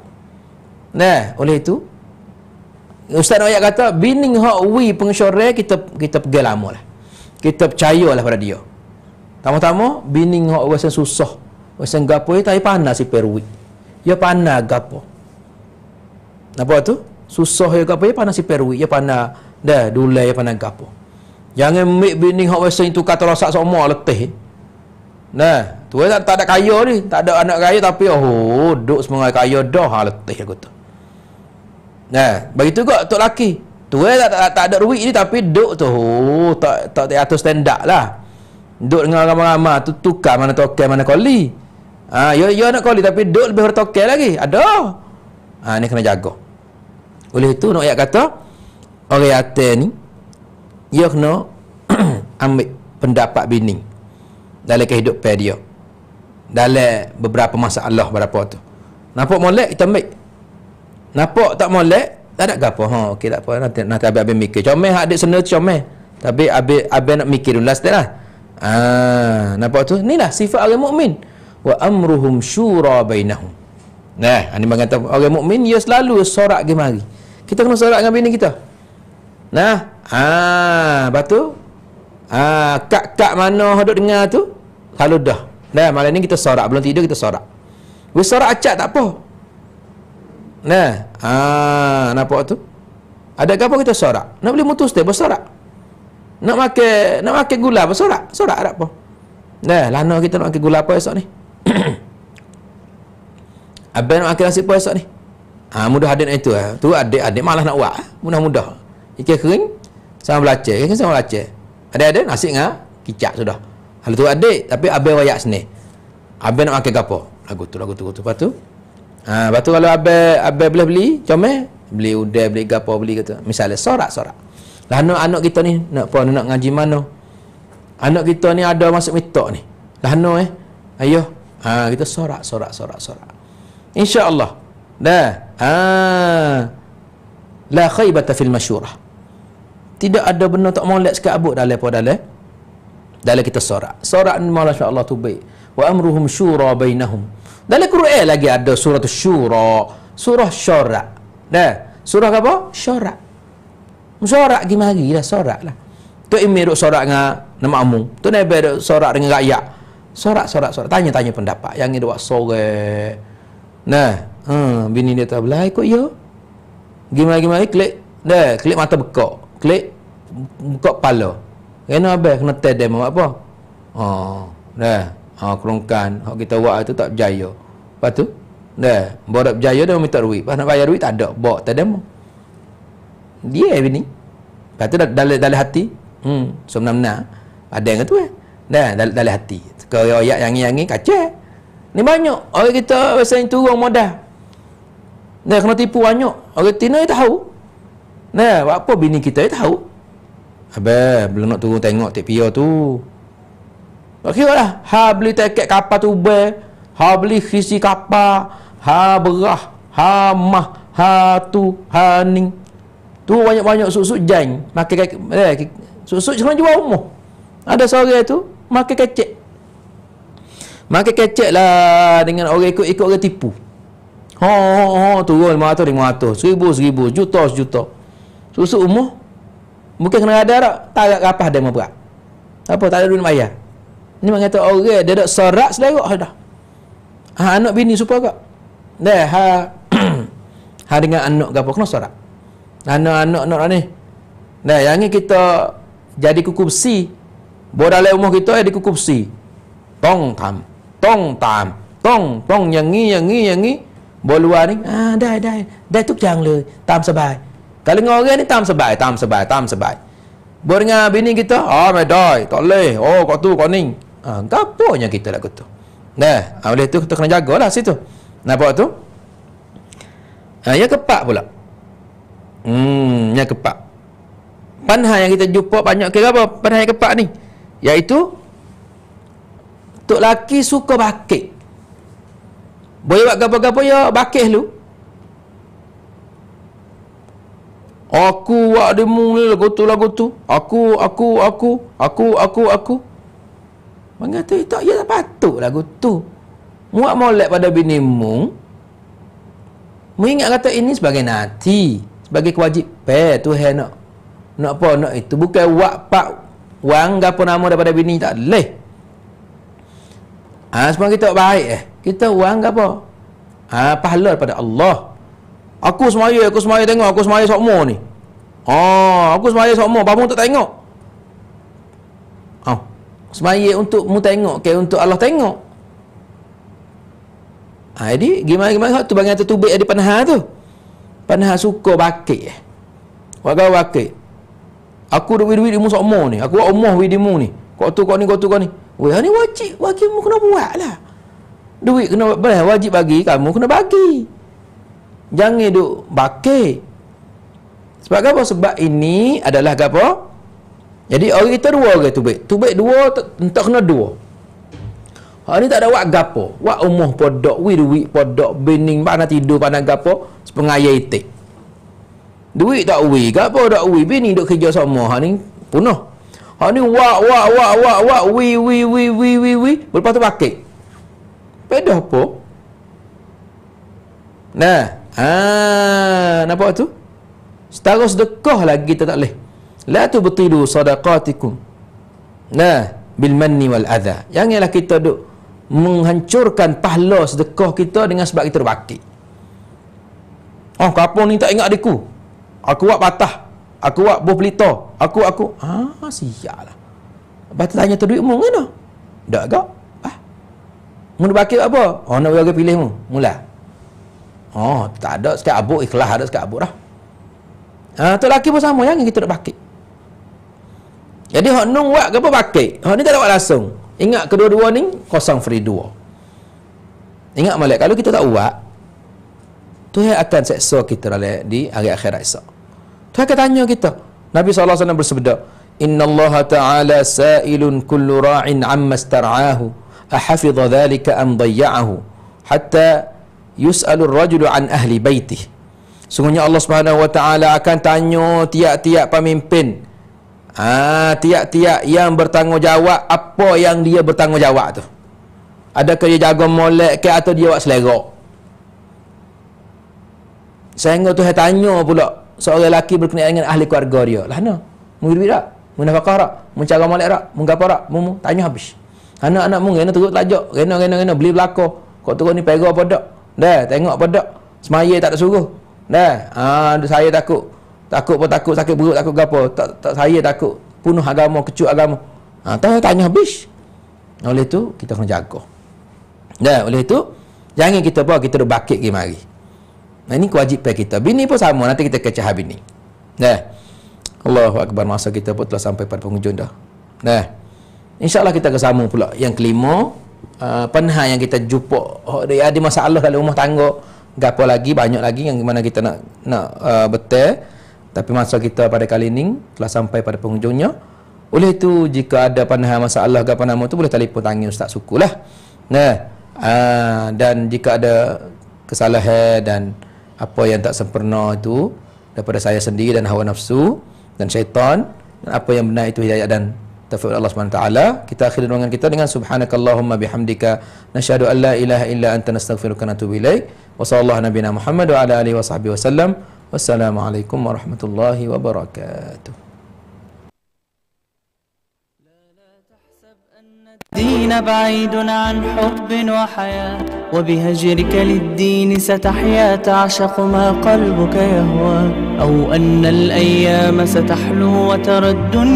Nah, oleh itu, Ustaz Noyak kata, bining hak wi pengsyore, kita kita pergi lama lah. Kita percaya lah pada dia. Tama-tama, bining hak wasan susah. Macam gapo ni tapi panas si peruik. Ya panas gapo. Apa tu? Susah ya gapo ya panas si peruik. Ya panas dah dulai ya panas gapo. Jangan mik bini hok wes itu kata rosak semua letih. Nah, tu eh, tak, tak ada kaya ni, tak ada anak kaya tapi oh, duk semua kaya dah ha, letih aku tu. Nah, begitu kok tu laki. Eh, tu tak, tak, tak, ada ruik ni tapi duk tu oh, tak tak di atas standard lah. Duk dengan ramai-ramai tu tukar mana tokek mana koli. Ha, ah, ya, ya nak koli tapi duk lebih bertokel lagi. Ada. Ah, ha, ni kena jaga. Oleh itu, nak ayat kata, orang atas ni, ia kena (clears throat) ambil pendapat bini dalam kehidupan dia. Dalam beberapa masalah berapa tu. Nampak molek, kita ambil. Nampak tak molek, tak ada apa. Ha, okey, tak apa. Nanti, nanti habis-habis mikir. Comel, adik sana tu comel. Tapi habis, habis nak mikir dulu lah, setelah. Ha, nampak tu? Inilah sifat orang mukmin wa amruhum syura bainahum nah ani ha, bang kata orang okay, mukmin dia selalu sorak pagi mari kita kena sorak dengan bini kita nah ah ha, batu ah ha, kak kak mana hendak dengar tu kalau dah nah malam ni kita sorak belum tidur kita sorak we sorak acak tak apa nah ha nampak tu ada apa kita sorak nak beli motor stay bersorak nak makan nak makan gula bersorak sorak ada apa nah lana kita nak makan gula apa esok ni (coughs) Abang nak makan nasi esok ni. Ha, mudah adik nak itu. Eh. Tu adik-adik malah nak buat. Ha. Mudah-mudah. Ikan kering, sama belacar. Ikan sama belacar. Adik-adik nasi dengan kicap sudah. Hal tu adik. Tapi abang wayak sini. Abang nak makan apa? Lagu tu, lagu tu, lagu tu. Lepas tu, ha, lepas tu kalau abang, abang boleh beli, comel. Beli udah, beli gapo, beli kata. Misalnya, sorak-sorak. Lah anak, anak kita ni, nak apa, nak ngaji mana? Anak kita ni ada masuk mitok ni. Lah anak eh. Ayuh, Ha, kita sorak, sorak, sorak, sorak. Insya Allah, Dah. Ha. La khaybata fil masyurah. Tidak ada benda tak molek sekat abut dalam apa dalam. Dalam kita sorak. Sorak ni malah Allah tu baik. Wa amruhum syura bainahum. Dalam Quran lagi ada surah syura. Surah syurah. Dah. Surah apa? Syurah. Syurah gimana lagi? Lah, sorak lah. Tu imi duk sorak dengan nama amung. Tu nebe duk sorak dengan rakyat sorak sorak sorak tanya tanya pendapat yang ini buat sore nah ha, bini dia tahu belah ikut ya gimana gimana klik dah klik mata bekok klik bekok palo. kena apa? kena test dia apa Oh, dah Oh, kerongkan Oh kita buat itu tak berjaya lepas tu dah borak berjaya dia minta duit lepas nak bayar duit tak ada bawa test demo dia ini. lepas tu dalam dal- dal- dal- hati hmm, so menang-menang ada yang kata eh? dah dalam hati kalau ayat yang ini kacau ni banyak orang kita rasa yang turun modal dia kena tipu banyak orang kita dia tahu nah apa bini kita dia tahu Abah, belum nak turun tengok tip pia tu tak kira lah ha beli tiket kapal tu ber ha beli krisi kapal ha berah ha mah ha tu ha ni tu banyak-banyak susuk jeng makan kaki eh, susuk jual rumah ada sore tu makan kecek Makin kecek lah dengan orang ikut-ikut orang tipu. Ha, ha, ha, turun 500, 500, 1000, 1000, juta, juta. Susu umur, mungkin kena ada tak? Tak ada kapas dia memperak. Apa, tak ada duit bayar. Ini maknanya kata orang, okay, dia dah serak selerok lah dah. Ha, anak bini supa kak. Dah, ha, (clears throat) ha dengan anak kapa, kena serak. Anak-anak nak lah ni. Dah, yang ni kita jadi kukup si. Bodalai umur kita jadi eh, kukup Tong tamu. ต้องตามต้องต้องอย่างนี้อย่างนี้อย่างนี้บอลวานี่อ่าได้ได,ได้ได้ทุกอย่างเลยตามสบายกาลงอเงี้ยนี่ตามสบายตามสบายตามสบายบอลงาบินี่กิตอ๋อไม่ได้ต่อเลยโอ้ก็ตู้ก็นิ่งอ่ากับพ่อยังกิตละกุตุเนี่ยเอาเลยตุกตุกนะจักรละสิตุนะพ่อตุอ่ยังกับปะพุล่ะอืมยังกับปะปัญหาย่างกิตจุปปะปัญญาเกี่ยวกับปัญหาเกี่ยวกับปะนี่ yaitu Tok laki suka bakik. Boleh buat gapo-gapo ya bakik lu. Aku wak di mulu lagu tu lagu tu. Aku aku aku aku aku aku. Mengata itu ya tak patut lagu tu. Muak molek pada bini mu. Mengingat kata ini sebagai nanti, sebagai kewajip pe tu hendak. Nak apa nak itu bukan wak pak wang gapo nama daripada bini tak leh. Ah ha, semua kita baik eh. Kita uang ke apa? Ah ha, pahala daripada Allah. Aku semaya, aku semaya tengok, aku semaya sokmo ni. Oh, aku semaya sokmo, bapak tak tengok. Oh. Semaya untuk mu tengok ke untuk Allah tengok. Ha, jadi gimana gimana tu tu tertubik di panah tu. Panah suka bakik eh. Wagak bakik. Aku duit-duit di mu ni, aku umur di mu ni, kau tu kau ni. Kau tu, kau ni. Weh ni wajib bagi mu kena buat lah Duit kena boleh wajib bagi kamu kena bagi Jangan duk bakir Sebab apa? Sebab ini adalah apa? Jadi orang itu dua orang tu Tubik dua tak kena dua Hari ni tak ada wak gapo. Wak umuh podok, wi duit podok, bening panah tidur panah gapo, sepengaya itik. Duit tak wi, gapo tak wi, bening duk kerja semua Ha ni punah. Ha ni wak wak wak wak wak wi wi wi wi wi wi tu bakik. Pedah apa? Nah, ha nampak tu? Setara sedekah lagi kita tak leh. La tu betidu sadaqatikum. Nah, bil manni wal adha. Yang ialah kita duk menghancurkan pahala sedekah kita dengan sebab kita berbakti. Oh, kapung ni tak ingat adikku. Aku buat patah. Aku buat buh pelita. Aku, aku. Haa, ah, siap lah. Lepas tanya tu duit umum ke no? Tak agak. Ah. Mereka bakit apa? Oh, nak bagi pilih mu. Mula. Oh, tak ada. Sekat abuk ikhlas ada sekat abuk dah. Ha, tu lelaki pun sama yang kita nak bakit. Jadi, hak nung wak ke apa bakit? Hak ni tak dapat langsung. Ingat kedua-dua ni, kosong free dua. Ingat malik, kalau kita tak wak, tu yang akan seksa kita lelaki di hari akhirat esok. Tuhan akan tanya kita. Nabi SAW bersabda, Inna Allah Ta'ala sa'ilun kullu ra'in amma star'ahu ahafidha dhalika am dayya'ahu hatta yus'alu rajulu an ahli baitih. Sungguhnya Allah Subhanahu wa taala akan tanya tiap-tiap pemimpin. Ah, tiap-tiap yang bertanggungjawab apa yang dia bertanggungjawab tu. Ada kerja jaga molek ke atau dia buat selera? Saya ingat tanya pula seorang lelaki berkenaan dengan ahli keluarga dia. Lah no. Mengirbi tak? Munafakah tak? Mencara malik tak? Menggapa tak? Mumu. Tanya habis. Anak-anak lah, mungkin kena turut lajak. Kena, kena, kena. Beli belako, Kau turun ni pera apa tak? Dah, tengok apa tak? Semaya tak ada suruh. Dah, ah, saya takut. Takut pun takut. Sakit buruk takut apa. Tak, tak, saya takut. Punuh agama, kecut agama. Ha, ah, tanya, tanya habis. Oleh itu, kita kena jaga. Dah, oleh itu, jangan kita apa? Kita berbakit pergi mari. Nah, ini kewajipan kita. Bini pun sama. Nanti kita kecah ini. Nah. Allahu Akbar. Masa kita pun telah sampai pada penghujung dah. Nah. InsyaAllah kita akan sama pula. Yang kelima, uh, penha yang kita jumpa. Oh, dia ada masalah dalam rumah tangga. Gapa lagi, banyak lagi yang mana kita nak nak uh, betul. Tapi masa kita pada kali ini telah sampai pada penghujungnya. Oleh itu, jika ada penha masalah gapa nama tu boleh telefon tangi Ustaz Sukulah. Nah. Uh, dan jika ada kesalahan dan apa yang tak sempurna itu daripada saya sendiri dan hawa nafsu dan syaitan dan apa yang benar itu hidayah dan taufik Allah Subhanahu taala kita akhiri dengan kita dengan subhanakallahumma bihamdika nasyhadu an ilaha illa anta nastaghfiruka wa natubu ilaik wa sallallahu nabiyana muhammad wa ala alihi wa wasallam wassalamu alaikum warahmatullahi wabarakatuh دين بعيد عن حب وحياة وبهجرك للدين ستحيا تعشق ما قلبك يهوى أو أن الأيام ستحلو وترى الدنيا